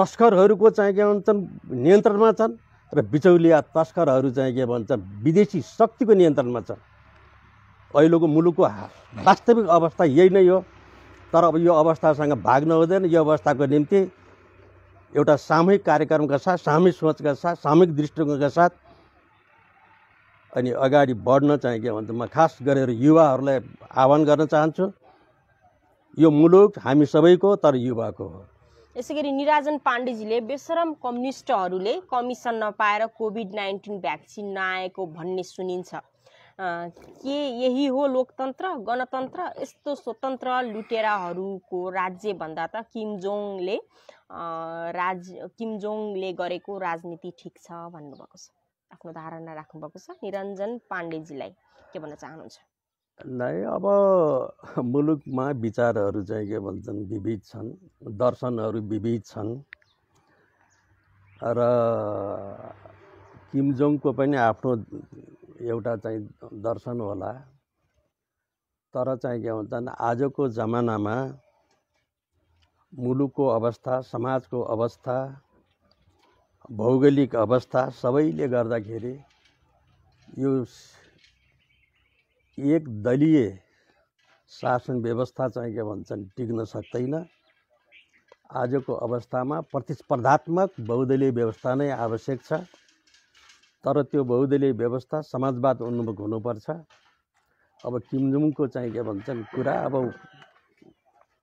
तस्करहरूको चाहिँ के भन्छन् नियन्त्रणमा छन् र बिचौलिया तस्करहरू चाहिँ के भन्छन् विदेशी शक्तिको नियन्त्रणमा छन् अहिलेको मुलुकको वास्तविक अवस्था यही नै हो तर अब यो अवस्थासँग भाग्न हुँदैन यो अवस्थाको निम्ति एउटा सामूहिक कार्यक्रमका साथ सामूहिक सोचका साथ सामूहिक दृष्टिकोणका साथ अनि अगाडि बढ्न चाहिँ के भन्छ म खास गरेर युवाहरूलाई आह्वान गर्न चाहन्छु यो मुलुक हामी सबैको तर युवाको हो यसै गरी निराजन पाण्डेजीले बेसरम कम्युनिस्टहरूले कमिसन नपाएर कोभिड नाइन्टिन भ्याक्सिन नआएको भन्ने सुनिन्छ के यही हो लोकतन्त्र गणतन्त्र यस्तो स्वतन्त्र लुटेराहरूको राज्य भन्दा त किमजोङले राज किमजोङले गरेको राजनीति ठिक छ भन्नुभएको छ आफ्नो धारणा राख्नुभएको छ निरञ्जन पाण्डेजीलाई के भन्न चाहनुहुन्छ नै अब मुलुकमा विचारहरू चाहिँ के भन्छन् विविध छन् दर्शनहरू विविध छन् र किमजोङको पनि आफ्नो एउटा चाहिँ दर्शन होला तर चाहिँ के भन्छन् आजको जमानामा मुलुकको अवस्था समाजको अवस्था भौगोलिक अवस्था सबैले गर्दाखेरि यो एक दलीय शासन व्यवस्था चाहिँ के भन्छन् टिक्न सक्दैन आजको अवस्थामा प्रतिस्पर्धात्मक बहुदलीय व्यवस्था नै आवश्यक छ तर त्यो बहुदलीय व्यवस्था समाजवाद उन्मुख हुनुपर्छ अब किमजुङको चाहिँ के भन्छन् कुरा अब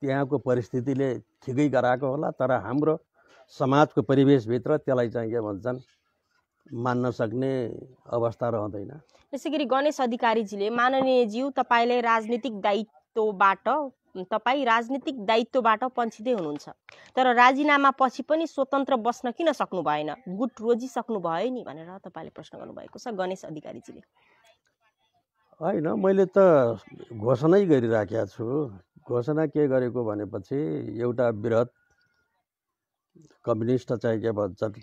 त्यहाँको परिस्थितिले ठिकै गराएको होला तर हाम्रो समाजको परिवेशभित्र त्यसलाई चाहिँ के भन्छन् मान्न सक्ने अवस्था रहँदैन त्यसै गरी गणेश अधिकारीजीले माननीयज्यू तपाईँले राजनीतिक दायित्वबाट तपाईँ राजनीतिक दायित्वबाट पन्छिँदै हुनुहुन्छ तर राजीनामा पछि पनि स्वतन्त्र बस्न किन सक्नु भएन गुट रोजिसक्नु भयो नि भनेर तपाईँले प्रश्न गर्नुभएको छ गणेश अधिकारीजीले होइन मैले त घोषणै गरिराखेको छु घोषणा के गरेको भनेपछि एउटा वृहत कम्युनिस्ट चाहिँ के भन्छ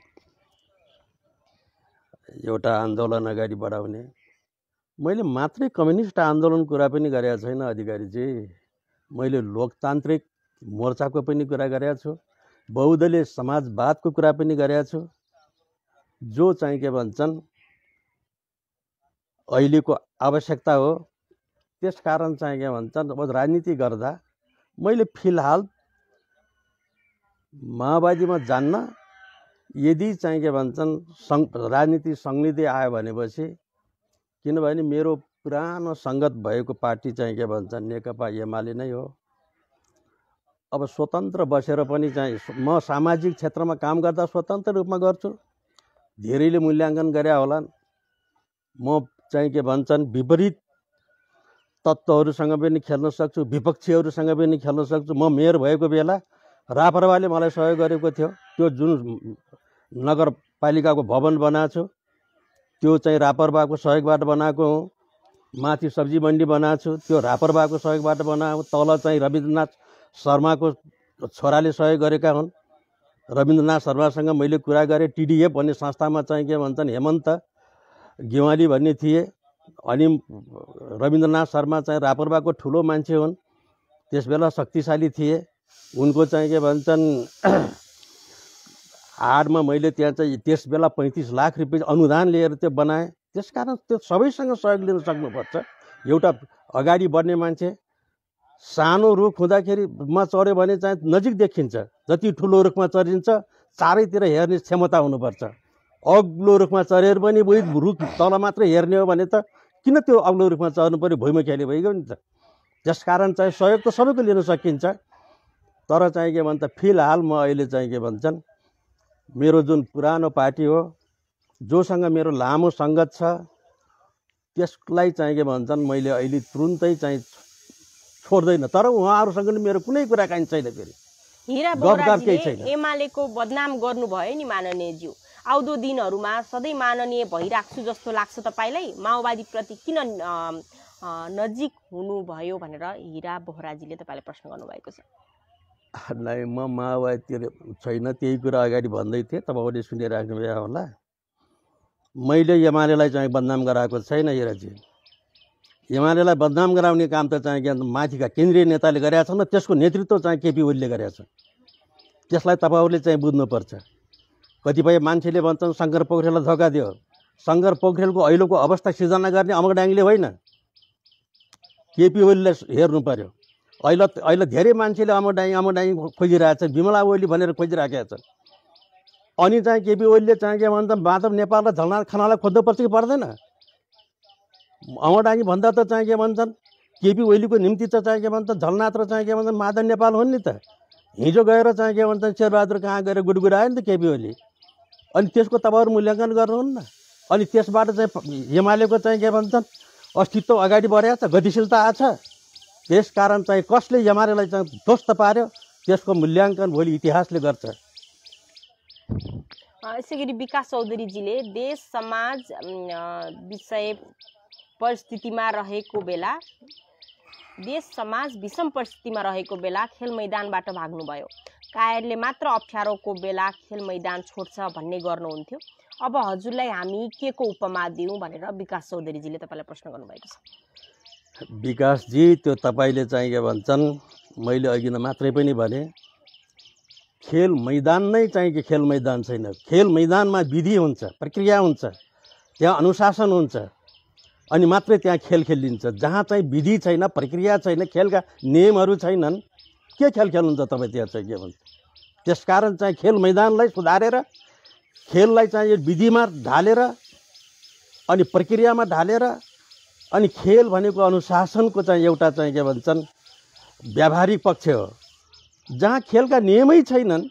एउटा आन्दोलन अगाडि बढाउने मैले मात्रै कम्युनिस्ट आन्दोलन कुरा पनि गरेको छैन अधिकारीजी मैले लोकतान्त्रिक मोर्चाको पनि कुरा गरेका छु बहुदलीय समाजवादको कुरा पनि गरेका छु जो चाहिँ के भन्छन् अहिलेको आवश्यकता हो त्यस कारण चाहिँ के भन्छन् अब राजनीति गर्दा मैले फिलहाल माओवादीमा जान्न यदि चाहिँ के भन्छन् सङ् राजनीति सङ्लिँदै आयो भनेपछि किनभने मेरो पुरानो सङ्गत भएको पार्टी चाहिँ के भन्छ नेकपा एमाले नै हो अब स्वतन्त्र बसेर पनि चाहिँ म सामाजिक क्षेत्रमा काम गर्दा स्वतन्त्र रूपमा गर्छु धेरैले मूल्याङ्कन गरे होलान् म चाहिँ के भन्छन् विपरीत तत्त्वहरूसँग पनि खेल्न सक्छु विपक्षीहरूसँग पनि खेल्न सक्छु म मेयर भएको बेला राप्रवाले मलाई सहयोग गरेको थियो त्यो जुन नगरपालिकाको भवन बनाएको छु त्यो चाहिँ रापरवाको सहयोगबाट बनाएको हो माथि सब्जी मन्डी बनाएको छु त्यो रापरबाको सहयोगबाट बनाऊ तल चाहिँ रविन्द्रनाथ शर्माको छोराले सहयोग गरेका हुन् रविन्द्रनाथ शर्मासँग मैले कुरा गरेँ टिडिएफ भन्ने संस्थामा चाहिँ के भन्छन् हेमन्त गेवाली भन्ने थिए अनि रविन्द्रनाथ शर्मा चाहिँ रापरबाको ठुलो मान्छे हुन् त्यसबेला शक्तिशाली थिए उनको चाहिँ के भन्छन् *clears throat* हाडमा मैले त्यहाँ चाहिँ त्यसबेला पैँतिस लाख रुपियाँ अनुदान लिएर त्यो बनाएँ त्यसकारण त्यो सबैसँग सहयोग लिन सक्नुपर्छ एउटा अगाडि बढ्ने मान्छे सानो रुख हुँदाखेरिमा चढ्यो भने चाहिँ नजिक देखिन्छ जति ठुलो रुखमा चढिन्छ चारैतिर हेर्ने क्षमता हुनुपर्छ अग्लो रुखमा चढेर पनि उही रुख तल मात्रै हेर्ने हो भने त किन त्यो अग्लो रुखमा चढ्नु पऱ्यो भुइँमा खेल्ने भइगयो नि त त्यसकारण चाहिँ सहयोग त सबैको लिन सकिन्छ तर चाहिँ के भन्छ फिलहाल म अहिले चाहिँ के भन्छन् मेरो जुन पुरानो पार्टी हो जोसँग मेरो लामो सङ्गत छ त्यसलाई चाहिँ के भन्छन् मैले अहिले तुरुन्तै चाहिँ छोड्दैन तर उहाँहरूसँग पनि मेरो कुनै कुराकानी छैन फेरि एमालेको बदनाम गर्नुभयो नि माननीयज्यू आउँदो दिनहरूमा सधैँ माननीय भइराख्छु जस्तो लाग्छ तपाईँलाई माओवादीप्रति किन नजिक हुनुभयो भनेर हिरा बोहराजीले तपाईँले प्रश्न गर्नुभएको छ *laughs* नै म माओवादी छैन त्यही कुरा अगाडि भन्दै थिएँ तपाईँले सुनिराख्नु भयो होला मैले एमालेलाई चाहिँ बदनाम गराएको छैन राज्य एमालेलाई बदनाम गराउने काम त चाहिँ के माथिका केन्द्रीय नेताले गरेका छन् र त्यसको नेतृत्व चाहिँ केपी ओलीले गरेका छन् त्यसलाई तपाईँहरूले चाहिँ बुझ्नुपर्छ कतिपय मान्छेले भन्छन् शङ्कर पोखरेललाई धोका दियो शङ्कर पोखरेलको अहिलेको अवस्था सिर्जना गर्ने अमगडाङले होइन केपी ओलीले हेर्नु पऱ्यो अहिले अहिले धेरै मान्छेले अमगडाङ अमगडाङ खोजिरहेछ छ विमला ओली भनेर खोजिराखेका छन् अनि चाहिँ केपी ओलीले चाहिँ के भन्छ माधव नेपाललाई झलना खानालाई खोज्नुपर्छ कि पर्दैन अमरडाङ्गी भन्दा त चाहिँ के भन्छन् केपी ओलीको निम्ति त चाहिँ के भन्छ झलनाथ र चाहिँ के भन्छ माधव नेपाल हुन् नि त हिजो गएर चाहिँ के भन्छन् शेरबहादुर कहाँ गएर गुडगुडायो नि त केपी ओली अनि त्यसको तपाईँहरू मूल्याङ्कन गर्नुहुन्न अनि त्यसबाट चाहिँ हिमालयको चाहिँ के भन्छन् अस्तित्व अगाडि बढ्या छ गतिशीलता त्यस कारण चाहिँ कसले हिमालयलाई चाहिँ ध्वस्त पार्यो त्यसको मूल्याङ्कन भोलि इतिहासले गर्छ यसै गरी विकास चौधरीजीले देश समाज विषय परिस्थितिमा रहेको बेला देश समाज विषम परिस्थितिमा रहेको बेला खेल मैदानबाट भाग्नुभयो कायरले मात्र अप्ठ्यारोको बेला खेल मैदान छोड्छ भन्ने गर्नुहुन्थ्यो अब हजुरलाई हामी के को उपमा दिउँ भनेर विकास चौधरीजीले तपाईँलाई प्रश्न गर्नुभएको छ विकासजी त्यो तपाईँले चाहिँ के भन्छन् मैले अघि मात्रै पनि भने खेल मैदान नै चाहिँ कि खेल मैदान छैन खेल मैदानमा विधि हुन्छ प्रक्रिया हुन्छ त्यहाँ अनुशासन हुन्छ अनि मात्रै त्यहाँ खेल खेलिन्छ जहाँ चाहिँ विधि छैन प्रक्रिया छैन खेलका नियमहरू छैनन् के खेल खेल्नुहुन्छ तपाईँ त्यहाँ चाहिँ के भन्छ त्यसकारण चाहिँ खेल मैदानलाई सुधारेर खेललाई चाहिँ यो विधिमा ढालेर अनि प्रक्रियामा ढालेर अनि खेल भनेको अनुशासनको चाहिँ एउटा चाहिँ के भन्छन् व्यावहारिक पक्ष हो जहाँ खेलका नियमै छैनन्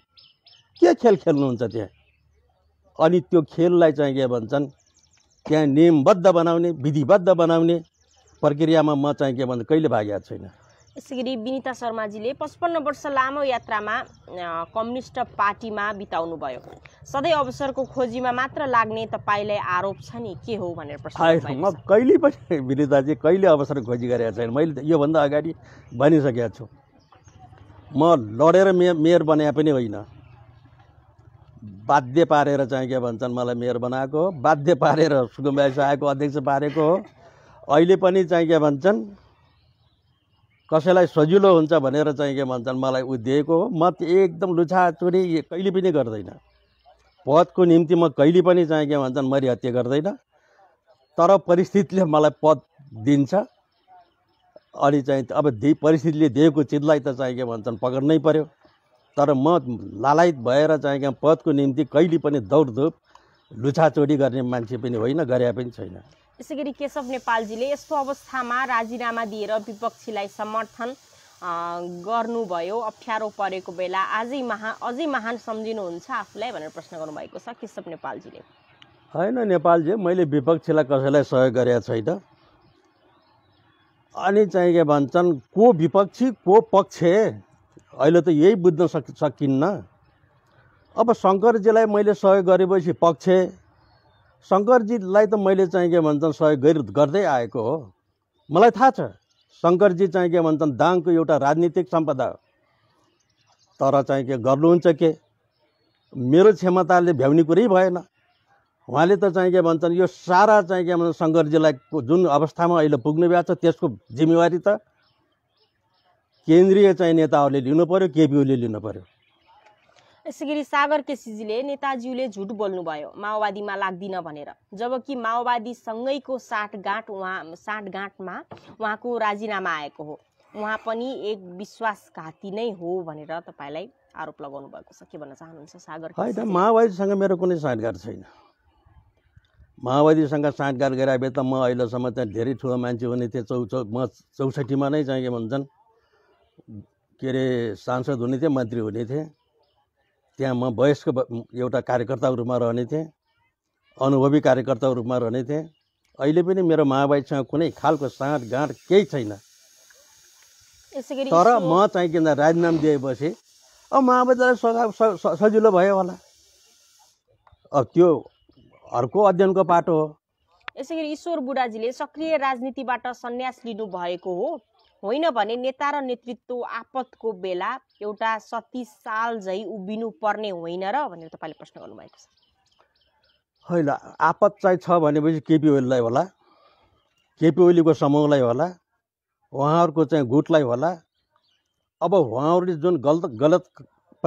के खेल खेल्नुहुन्छ त्यहाँ अनि त्यो खेललाई चाहिँ के भन्छन् त्यहाँ नियमबद्ध बनाउने विधिबद्ध बनाउने प्रक्रियामा म चाहिँ के भन्छ कहिले भागेको छैन यसै गरी विनिता शर्माजीले पचपन्न वर्ष लामो यात्रामा कम्युनिस्ट पार्टीमा बिताउनु भयो सधैँ अवसरको खोजीमा मात्र लाग्ने तपाईँलाई आरोप छ नि के हो भनेर प्रश्न म कहिले पनि *laughs* विनिताजी कहिले अवसर खोजी गरेका छैन मैले योभन्दा अगाडि भनिसकेको छु म लडेर मे मेयर बनाए पनि होइन बाध्य पारेर चाहिँ के भन्छन् मलाई मेयर बनाएको हो बाध्य पारेर सुकुम्बाई सहायको अध्यक्ष पारेको हो अहिले पनि चाहिँ के भन्छन् कसैलाई सजिलो हुन्छ भनेर चाहिँ के भन्छन् मलाई उ दिएको हो म त्यो एकदम लुछाचुरी कहिले पनि गर्दैन पदको निम्ति म कहिले पनि चाहिँ के भन्छन् मरिहत्या गर्दैन तर परिस्थितिले मलाई पद दिन्छ अनि चाहिँ अब दे परिस्थितिले दिएको चिजलाई त चाहिँ के भन्छन् पक्रनै पर्यो तर म लालायत भएर चाहिँ क्या पदको निम्ति कहिले पनि दौडधुप लुछाचोरी गर्ने मान्छे पनि होइन गरे पनि छैन यसै गरी केशव नेपालजीले यस्तो अवस्थामा राजीनामा दिएर विपक्षीलाई समर्थन गर्नुभयो अप्ठ्यारो परेको बेला आजै महा अझै महान सम्झिनुहुन्छ आफूलाई भनेर प्रश्न गर्नुभएको छ केशव नेपालजीले होइन नेपालजी मैले विपक्षीलाई कसैलाई सहयोग गरेका छैन अनि चाहिँ के भन्छन् को विपक्षी को पक्ष अहिले त यही बुझ्न सकि सकिन्न अब शङ्करजीलाई मैले सहयोग गरेपछि पक्ष शङ्करजीलाई त मैले चाहिँ के भन्छन् सहयोग गर्दै आएको हो मलाई थाहा छ शङ्करजी चाहिँ के भन्छन् दाङको एउटा राजनीतिक सम्पदा हो तर चाहिँ के गर्नुहुन्छ के मेरो क्षमताले भ्याउने कुरै भएन उहाँले त चाहिँ के भन्छन् यो सारा चाहिँ के भन्छ शङ्करजीलाई जुन अवस्थामा अहिले पुग्नु भएको छ त्यसको जिम्मेवारी त केन्द्रीय चाहिँ नेताहरूले लिनु पर्यो केपिओले लिनु पर्यो यसै गरी सागर केसीजीले नेताजीले झुट बोल्नुभयो माओवादीमा लाग्दिन भनेर जबकि माओवादीसँगैको साठगाँठ उहाँ साठगाँठमा उहाँको राजीनामा आएको हो उहाँ पनि एक विश्वासघाती नै हो भनेर तपाईँलाई आरोप लगाउनु भएको छ के भन्न चाहनुहुन्छ सागर होइन माओवादीसँग मेरो कुनै साँठगाँठ छैन माओवादीसँग साँठगाँठ गराए त म अहिलेसम्म त्यहाँ धेरै ठुलो मान्छे हुने थिएँ चौ चौ म चौसठीमा नै चाहिँ के भन्छन् के अरे सांसद हुने थिएँ मन्त्री हुने थिएँ त्यहाँ म वयस्क एउटा कार्यकर्ताको रूपमा रहने थिएँ अनुभवी कार्यकर्ताको रूपमा रहने थिएँ अहिले पनि मेरो माओवादीसँग कुनै खालको साँठगाँठ केही छैन तर म चाहिँ के राजीनामा दिएपछि अब माओवादीलाई सघा सजिलो भयो होला अब त्यो अर्को अध्ययनको पाटो हो यसै गरी ईश्वर बुढाजीले सक्रिय राजनीतिबाट सन्यास लिनु भएको हो होइन भने नेता र नेतृत्व आपतको बेला एउटा सती साल झै उभिनु पर्ने होइन र भनेर तपाईँले प्रश्न गर्नुभएको छ होइन आपत चाहिँ छ भनेपछि केपी ओलीलाई होला केपी ओलीको समूहलाई होला उहाँहरूको चाहिँ गुटलाई होला अब उहाँहरूले जुन गलत गलत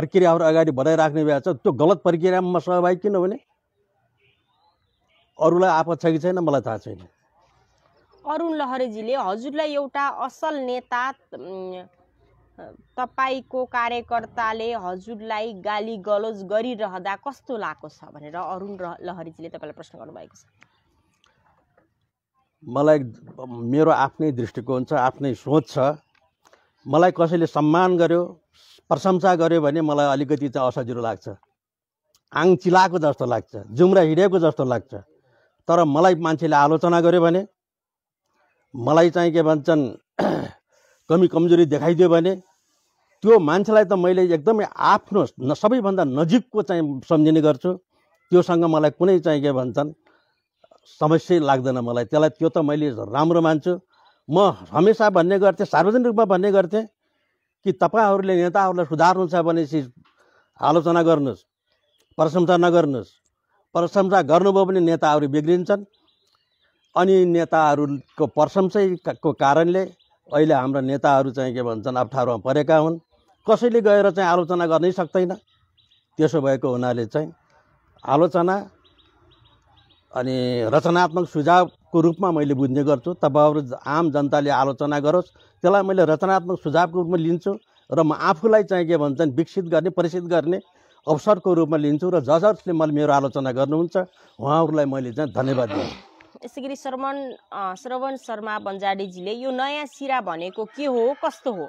प्रक्रियाहरू अगाडि बढाइराख्ने भएको छ त्यो गलत प्रक्रियामा सहभागी किनभने अरूलाई आपत छ कि छैन मलाई थाहा छैन अरुण लहरेजीले हजुरलाई एउटा असल नेता तपाईँको कार्यकर्ताले हजुरलाई गाली गलोज गरिरहँदा कस्तो लागेको छ भनेर अरुण लहरीजीले तपाईँलाई प्रश्न गर्नुभएको छ मलाई मेरो आफ्नै दृष्टिकोण छ आफ्नै सोच छ मलाई कसैले सम्मान गर्यो प्रशंसा गर्यो भने मलाई अलिकति चाहिँ असजिलो लाग्छ आङ चिलाएको जस्तो लाग्छ जुम्रा हिँडेको जस्तो लाग्छ तर मलाई मान्छेले आलोचना गर्यो भने मलाई चाहिँ के भन्छन् *clears throat* कमी कमजोरी देखाइदियो भने त्यो मान्छेलाई त मैले एकदमै आफ्नो न सबैभन्दा नजिकको चाहिँ सम्झिने गर्छु त्योसँग मलाई कुनै चाहिँ के भन्छन् समस्या लाग्दैन मलाई त्यसलाई त्यो त मैले राम्रो मान्छु म हमेसा भन्ने गर्थेँ सार्वजनिक रूपमा भन्ने गर्थेँ कि तपाईँहरूले नेताहरूलाई सुधार्नु छ भने आलोचना गर्नुहोस् प्रशंसा नगर्नुहोस् प्रशंसा गर्नुभयो भने नेताहरू बिग्रिन्छन् अनि नेताहरूको प्रशंसाको कारणले अहिले हाम्रा नेताहरू चाहिँ के भन्छन् अप्ठ्यारोमा परेका हुन् कसैले गएर चाहिँ आलोचना गर्नै सक्दैन त्यसो भएको हुनाले चाहिँ आलोचना अनि रचनात्मक सुझावको रूपमा मैले बुझ्ने गर्छु तपाईँहरू आम जनताले आलोचना गरोस् त्यसलाई मैले रचनात्मक सुझावको रूपमा लिन्छु र म आफूलाई चाहिँ के भन्छन् विकसित गर्ने परिचित गर्ने अवसरको रूपमा लिन्छु र ज जसले मैले मेरो आलोचना गर्नुहुन्छ उहाँहरूलाई मैले चाहिँ धन्यवाद दिन्छु यसै गरी श्रवण श्रवण शर्मा बन्जाडेजीले यो नयाँ सिरा भनेको के हो कस्तो हो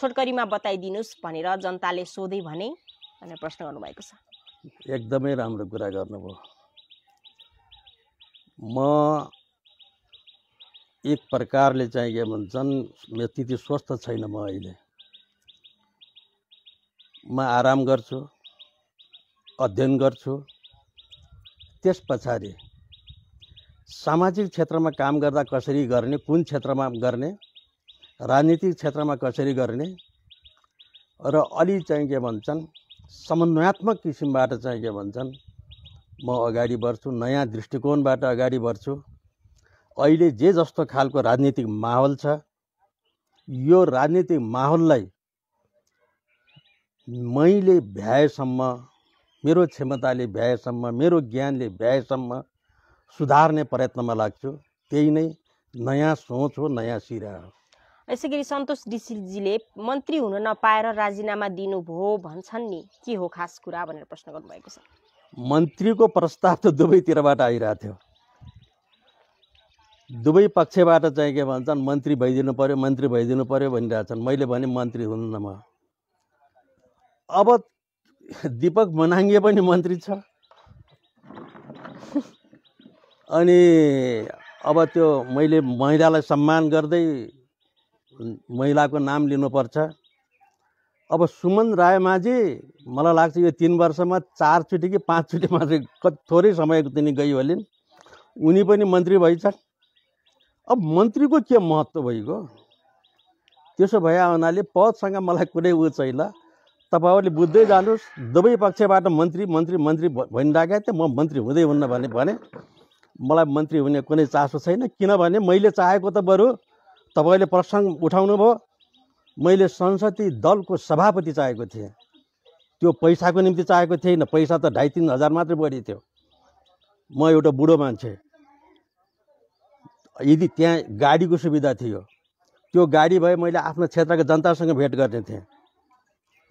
छोटकरीमा बताइदिनुहोस् भनेर जनताले सोधे भने भनेर प्रश्न गर्नुभएको छ एकदमै राम्रो कुरा गर्नुभयो म एक प्रकारले चाहिँ के भन्छन् त्यति स्वस्थ छैन म अहिले म आराम गर्छु अध्ययन गर्छु त्यस पछाडि सामाजिक क्षेत्रमा काम गर्दा कसरी गर्ने कुन क्षेत्रमा गर्ने राजनीतिक क्षेत्रमा कसरी गर्ने र अलि चाहिँ के भन्छन् समन्वयात्मक किसिमबाट चाहिँ के भन्छन् म अगाडि बढ्छु नयाँ दृष्टिकोणबाट अगाडि बढ्छु अहिले जे जस्तो खालको राजनीतिक माहौल छ यो राजनीतिक माहौललाई मैले भ्याएसम्म मेरो क्षमताले भ्याएसम्म मेरो ज्ञानले भ्याएसम्म सुधार्ने प्रयत्नमा लाग्छु त्यही नै नयाँ सोच हो नयाँ सिरा हो यसै गरी सन्तोष डिसिलजीले मन्त्री हुन नपाएर राजीनामा दिनुभयो भन्छन् नि के हो खास कुरा भनेर प्रश्न गर्नुभएको छ मन्त्रीको प्रस्ताव त दुवैतिरबाट आइरहेको थियो दुवै पक्षबाट चाहिँ के भन्छन् मन्त्री भइदिनु पऱ्यो मन्त्री भइदिनु पऱ्यो भनिरहेछन् मैले भने मन्त्री हुन्न म अब दिपक मनाङ्गे पनि मन्त्री छ अनि अब त्यो मैले महिलालाई सम्मान गर्दै महिलाको नाम लिनुपर्छ अब सुमन रायमाझी मलाई लाग्छ यो तिन वर्षमा चारचोटि कि पाँचचोटि मात्रै कति थोरै समय तिनी गई होलिन् उनी पनि मन्त्री भइसक् अब मन्त्रीको के महत्त्व भइगयो त्यसो भए हुनाले पदसँग मलाई कुनै ऊ तपाईँहरूले बुझ्दै जानुहोस् दुवै पक्षबाट मन्त्री मन्त्री मन्त्री भनिरहेका थिएँ म मन्त्री हुँदै हुन्न भने भने मलाई मन्त्री हुने कुनै चासो छैन किनभने मैले चाहेको त बरु तपाईँले प्रसङ्ग उठाउनु भयो मैले संसदीय दलको सभापति चाहेको थिएँ त्यो पैसाको निम्ति चाहेको थिएन पैसा त ढाई तिन हजार मात्रै बढी थियो म एउटा बुढो मान्छे यदि त्यहाँ गाडीको सुविधा थियो त्यो गाडी भए मैले आफ्नो क्षेत्रका जनतासँग भेट गर्ने थिएँ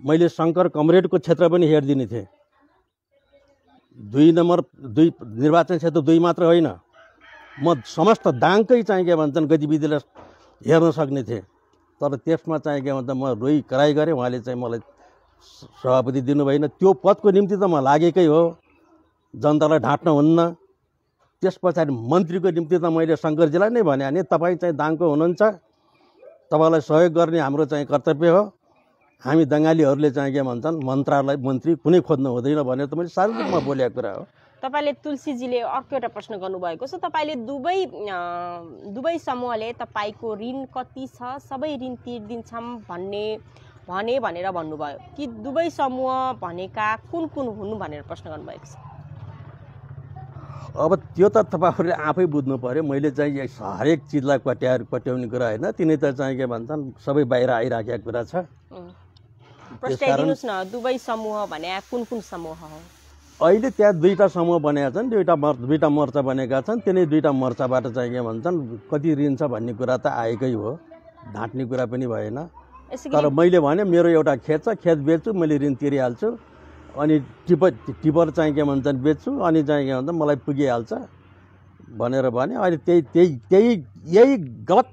मैले शङ्कर कमरेडको क्षेत्र पनि हेरिदिने थिएँ दुई नम्बर दुई निर्वाचन क्षेत्र दुई मात्र होइन म समस्त दाङकै चाहिँ के भन्छन् गतिविधिलाई हेर्न सक्ने थिएँ तर त्यसमा चाहिँ के भन्छ म रोइ कराइ गरेँ उहाँले चाहिँ मलाई सभापति दिनु भएन त्यो पदको निम्ति त म लागेकै हो जनतालाई ढाँट्न हुन्न त्यस पछाडि मन्त्रीको निम्ति त मैले शङ्करजीलाई नै भने तपाईँ चाहिँ दाङको हुनुहुन्छ तपाईँलाई सहयोग गर्ने हाम्रो चाहिँ कर्तव्य हो हामी दङ्गालीहरूले चाहिँ के भन्छन् मन्त्रालय मन्त्री कुनै खोज्नु हुँदैन भनेर त मैले शारीरिक रूपमा बोलेको कुरा हो तपाईँले तुलसीजीले अर्को एउटा प्रश्न गर्नुभएको छ तपाईँले दुवै दुवै समूहले तपाईँको ऋण कति छ सबै ऋण तिर्दिन्छौँ भन्ने भने भनेर भन्नुभयो कि दुवै समूह भनेका कुन कुन हुन् भनेर प्रश्न गर्नुभएको छ अब त्यो त तपाईँहरूले आफै बुझ्नु पऱ्यो मैले चाहिँ हरेक चिजलाई कट्याएर कट्याउने कुरा होइन तिनी त चाहिँ के भन्छन् सबै बाहिर आइराखेको कुरा छ प्रस्ताइदिनुहोस् न दुवै समूह भने कुन कुन समूह हो अहिले त्यहाँ दुईवटा समूह बनेका छन् दुईवटा मर् दुईवटा मोर्चा बनेका छन् त्यही दुईवटा मोर्चाबाट चाहिँ के भन्छन् कति ऋण छ भन्ने कुरा त आएकै हो ढाँट्ने कुरा पनि भएन तर मैले भने मेरो एउटा खेत छ खेत बेच्छु मैले ऋण तिरिहाल्छु अनि टिपर टिपर चाहिँ के भन्छन् बेच्छु अनि चाहिँ के भन्छ मलाई पुगिहाल्छ भनेर भने अहिले त्यही त्यही त्यही यही गलत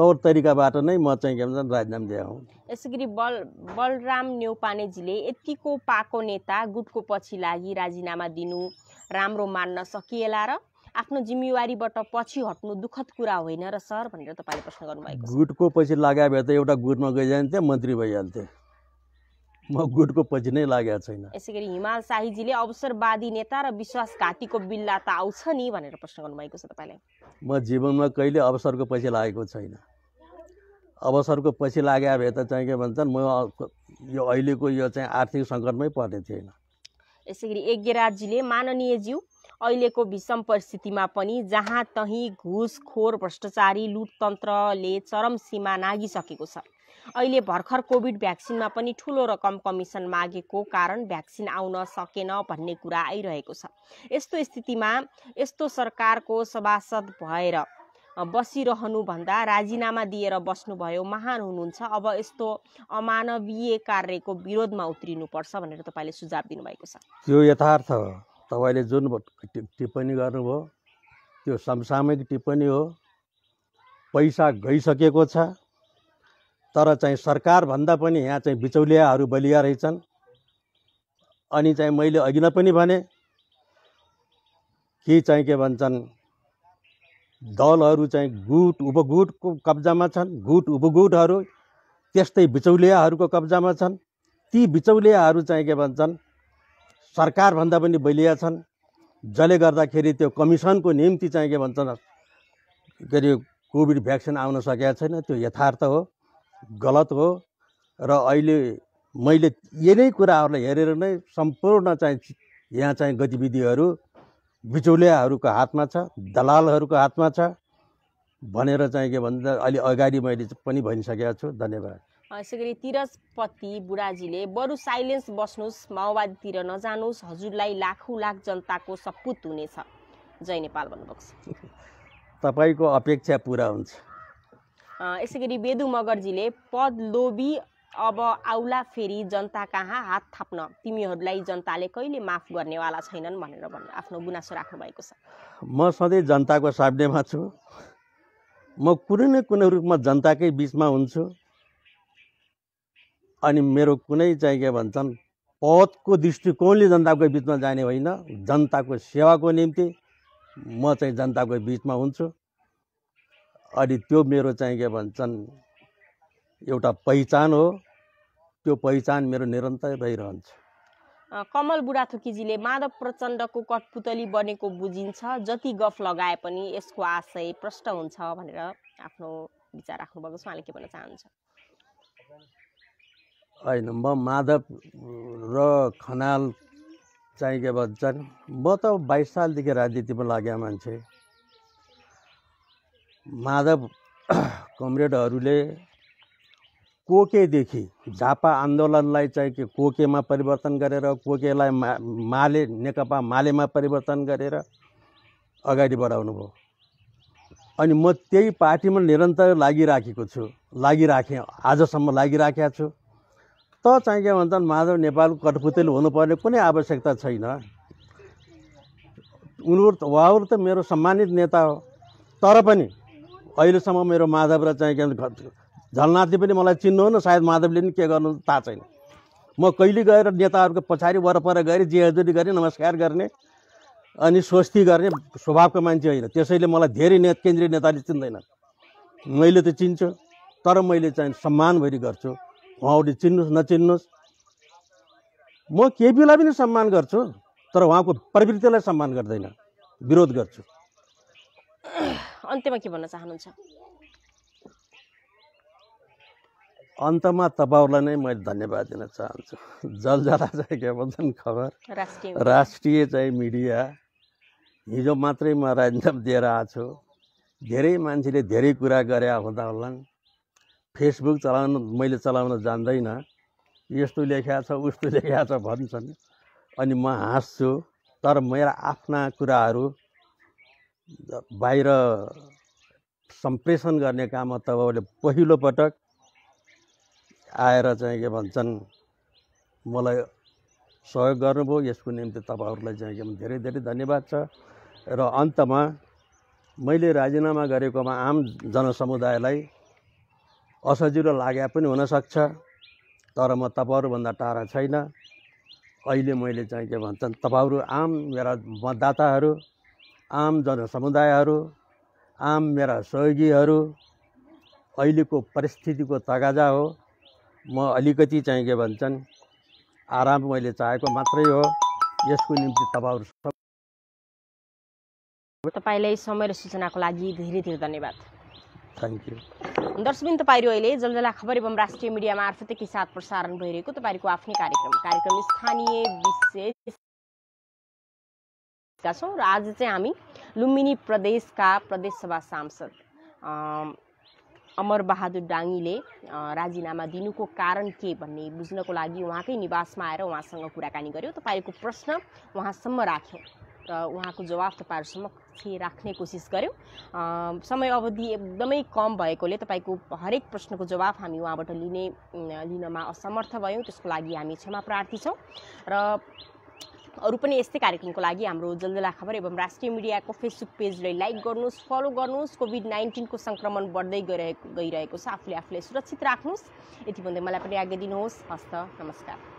तौर तरिकाबाट नै म चाहिँ के भन्छ राजीनामा दिएको हुँ यसै गरी बल बलराम न्यौपानेजीले यतिको पाको नेता गुटको पछि लागि राजीनामा दिनु राम्रो मान्न सकिएला र आफ्नो जिम्मेवारीबाट पछि हट्नु दुःखद कुरा होइन र सर भनेर तपाईँले प्रश्न गर्नुभएको गुटको पछि लाग्यो भए त एउटा गुटमा गइजान्थे मन्त्री भइहाल्थे म गुटको पछि नै लागेको छैन यसै गरी हिमाल शाहीजीले अवसरवादी नेता र विश्वासघातीको बिल्ला त आउँछ नि भनेर प्रश्न गर्नुभएको छ तपाईँलाई म जीवनमा कहिले अवसरको पछि लागेको छैन अवसरको पछि लागे भए त चाहिँ के भन्छन् म यो अहिलेको यो चाहिँ आर्थिक सङ्कटमै पर्ने थिएन यसै गरी माननीय माननीयज्यू अहिलेको विषम परिस्थितिमा पनि जहाँ तहीँ घुसखोर भ्रष्टाचारी लुटतन्त्रले चरम सीमा नागिसकेको छ अहिले भर्खर कोभिड भ्याक्सिनमा पनि ठुलो रकम कमिसन मागेको कारण भ्याक्सिन आउन सकेन भन्ने कुरा आइरहेको छ यस्तो स्थितिमा यस्तो सरकारको सभासद भएर बसिरहनुभन्दा राजीनामा दिएर बस्नुभयो महान हुनुहुन्छ अब यस्तो अमानवीय कार्यको विरोधमा उत्रिनुपर्छ भनेर तपाईँले सुझाव दिनुभएको छ यो यथार्थ हो तपाईँले जुन टिप्पणी गर्नुभयो त्यो समसामयिक टिप्पणी हो पैसा गइसकेको छ तर चाहिँ सरकारभन्दा पनि यहाँ चाहिँ बिचौलियाहरू बलिया रहेछन् अनि चाहिँ मैले अघि नै पनि भने कि चाहिँ के भन्छन् दलहरू चाहिँ गुट उपगुटको कब्जामा छन् गुट उपगुटहरू त्यस्तै बिचौलियाहरूको कब्जामा छन् ती बिचौलियाहरू चाहिँ के भन्छन् सरकारभन्दा पनि बलिया छन् जसले गर्दाखेरि त्यो कमिसनको निम्ति चाहिँ के भन्छन् के अरे कोभिड भ्याक्सिन आउन सकेका छैन त्यो यथार्थ हो गलत हो र अहिले मैले नै कुराहरूलाई हेरेर नै सम्पूर्ण चाहिँ यहाँ चाहिँ गतिविधिहरू बिचौलियाहरूको हातमा छ दलालहरूको हातमा छ भनेर चाहिँ के भन्छ अहिले अगाडि मैले पनि भनिसकेको छु धन्यवाद यसै गरी तिरजपति बुढाजीले बरु साइलेन्स बस्नुहोस् माओवादीतिर नजानुहोस् हजुरलाई लाखौँ लाख जनताको सपुत हुनेछ जय नेपाल भन्नुभएको छ *laughs* तपाईँको अपेक्षा पुरा हुन्छ यसै गरी बेदु मगरजीले पद लोभी अब आउला फेरि जनता कहाँ हात थाप्न तिमीहरूलाई जनताले कहिले माफ गर्नेवाला छैनन् भनेर भन्नु आफ्नो गुनासो राख्नुभएको छ म सधैँ जनताको सामनेमा छु म कुनै न कुनै रूपमा जनताकै बिचमा हुन्छु अनि मेरो कुनै चाहिँ के भन्छन् पदको दृष्टिकोणले जनताको बिचमा जाने होइन जनताको सेवाको निम्ति म चाहिँ जनताको बिचमा हुन्छु अनि त्यो मेरो चाहिँ के भन्छन् एउटा पहिचान हो त्यो पहिचान मेरो निरन्तर रहिरहन्छ कमल बुढाथोकीजीले माधव प्रचण्डको कठपुतली बनेको बुझिन्छ जति गफ लगाए पनि यसको आशय प्रष्ट हुन्छ भनेर आफ्नो विचार राख्नुभएको छ उहाँले के भन्न चाहनुहुन्छ होइन म माधव र खनाल चाहिँ के भन्छन् म त बाइस सालदेखि राजनीतिमा लागेको मान्छे माधव कमरेडहरूले कोकेदेखि झापा आन्दोलनलाई चाहिँ के कोकेमा परिवर्तन गरेर कोकेलाई मा माले नेकपा मालेमा परिवर्तन गरेर अगाडि बढाउनु भयो अनि म त्यही पार्टीमा निरन्तर लागिराखेको छु लागिराखेँ आजसम्म लागिराखेको छु त चाहिँ के भन्छन् माधव नेपालको कठपुतली हुनुपर्ने कुनै आवश्यकता छैन उनीहरू त उहाँहरू त मेरो सम्मानित नेता हो तर पनि अहिलेसम्म मेरो माधव र चाहिँ के झलनाथले पनि मलाई चिन्नु चिन्नुहुन्न सायद माधवले पनि के गर्नु थाहा छैन म कहिले गएर नेताहरूको पछाडि वरपर गएर जे हजुरी गर्ने नमस्कार गर्ने अनि स्वस्ति गर्ने स्वभावको मान्छे होइन त्यसैले मलाई धेरै ने केन्द्रीय नेताले चिन्दैन मैले त चिन्छु तर मैले चाहिँ सम्मानभरि गर्छु उहाँहरूले चिन्नुहोस् नचिन्नुहोस् म केपीलाई पनि सम्मान गर्छु तर उहाँको प्रवृत्तिलाई सम्मान गर्दैन विरोध गर्छु अन्त्यमा के भन्न चाहनुहुन्छ अन्तमा तपाईँहरूलाई नै मैले धन्यवाद दिन चाहन्छु जलजला चाहिँ के भन्छन् खबर राष्ट्रिय चाहिँ मिडिया हिजो मात्रै म राजीनामा दिएर आएको छु धेरै मान्छेले धेरै कुरा गरे हुँदा होलान् फेसबुक चलाउन मैले चलाउन जान्दैन यस्तो लेखा छ उस्तो लेखा छ भन्छन् अनि म हाँस्छु तर मेरा आफ्ना कुराहरू बाहिर सम्प्रेषण गर्ने काम अथवा पहिलोपटक आएर चाहिँ के भन्छन् मलाई सहयोग गर्नुभयो यसको निम्ति तपाईँहरूलाई चाहिँ के भन्छ धेरै धेरै धन्यवाद छ र अन्तमा मैले राजिनामा गरेकोमा आम जनसमुदायलाई असजिलो लागे पनि हुनसक्छ तर म तपाईँहरूभन्दा टाढा छैन अहिले मैले चाहिँ के भन्छन् तपाईँहरू आम मेरा मतदाताहरू आम जनसमुदायहरू आम मेरा सहयोगीहरू अहिलेको परिस्थितिको तगाजा हो म अलिकति चाहिँ के भन्छन् आराम मैले चाहेको मात्रै हो यसको निम्ति तपाईँहरू सबै तपाईँलाई समय र सूचनाको लागि धेरै धेरै धन्यवाद थ्याङ्क यू दर्शबिन तपाईँहरू अहिले जलजला खबर एवं राष्ट्रिय मिडिया मार्फत साथ प्रसारण भइरहेको तपाईँहरूको आफ्नै कार्यक्रम कार्यक्रम स्थानीय विशेष छौँ र आज चाहिँ हामी लुम्बिनी प्रदेशका प्रदेशसभा सांसद अमर बहादुर डाङ्गीले राजीनामा दिनुको कारण के भन्ने बुझ्नको लागि उहाँकै निवासमा आएर उहाँसँग कुराकानी गऱ्यौँ तपाईँको प्रश्न उहाँसम्म राख्यौँ र उहाँको जवाफ तपाईँहरूसम्म राख्ने कोसिस गऱ्यौँ समय अवधि एकदमै कम भएकोले तपाईँको हरेक प्रश्नको जवाफ हामी उहाँबाट लिने लिनमा असमर्थ भयौँ त्यसको लागि हामी क्षमा प्रार्थी छौँ र अरू पनि यस्तै कार्यक्रमको लागि हाम्रो जलजला खबर एवं राष्ट्रिय मिडियाको फेसबुक पेजलाई लाइक गर्नुहोस् फलो गर्नुहोस् कोभिड नाइन्टिनको सङ्क्रमण बढ्दै गइरहेको गइरहेको छ आफूले आफूलाई सुरक्षित राख्नुहोस् यति भन्दै मलाई पनि आज्ञा दिनुहोस् हस्त नमस्कार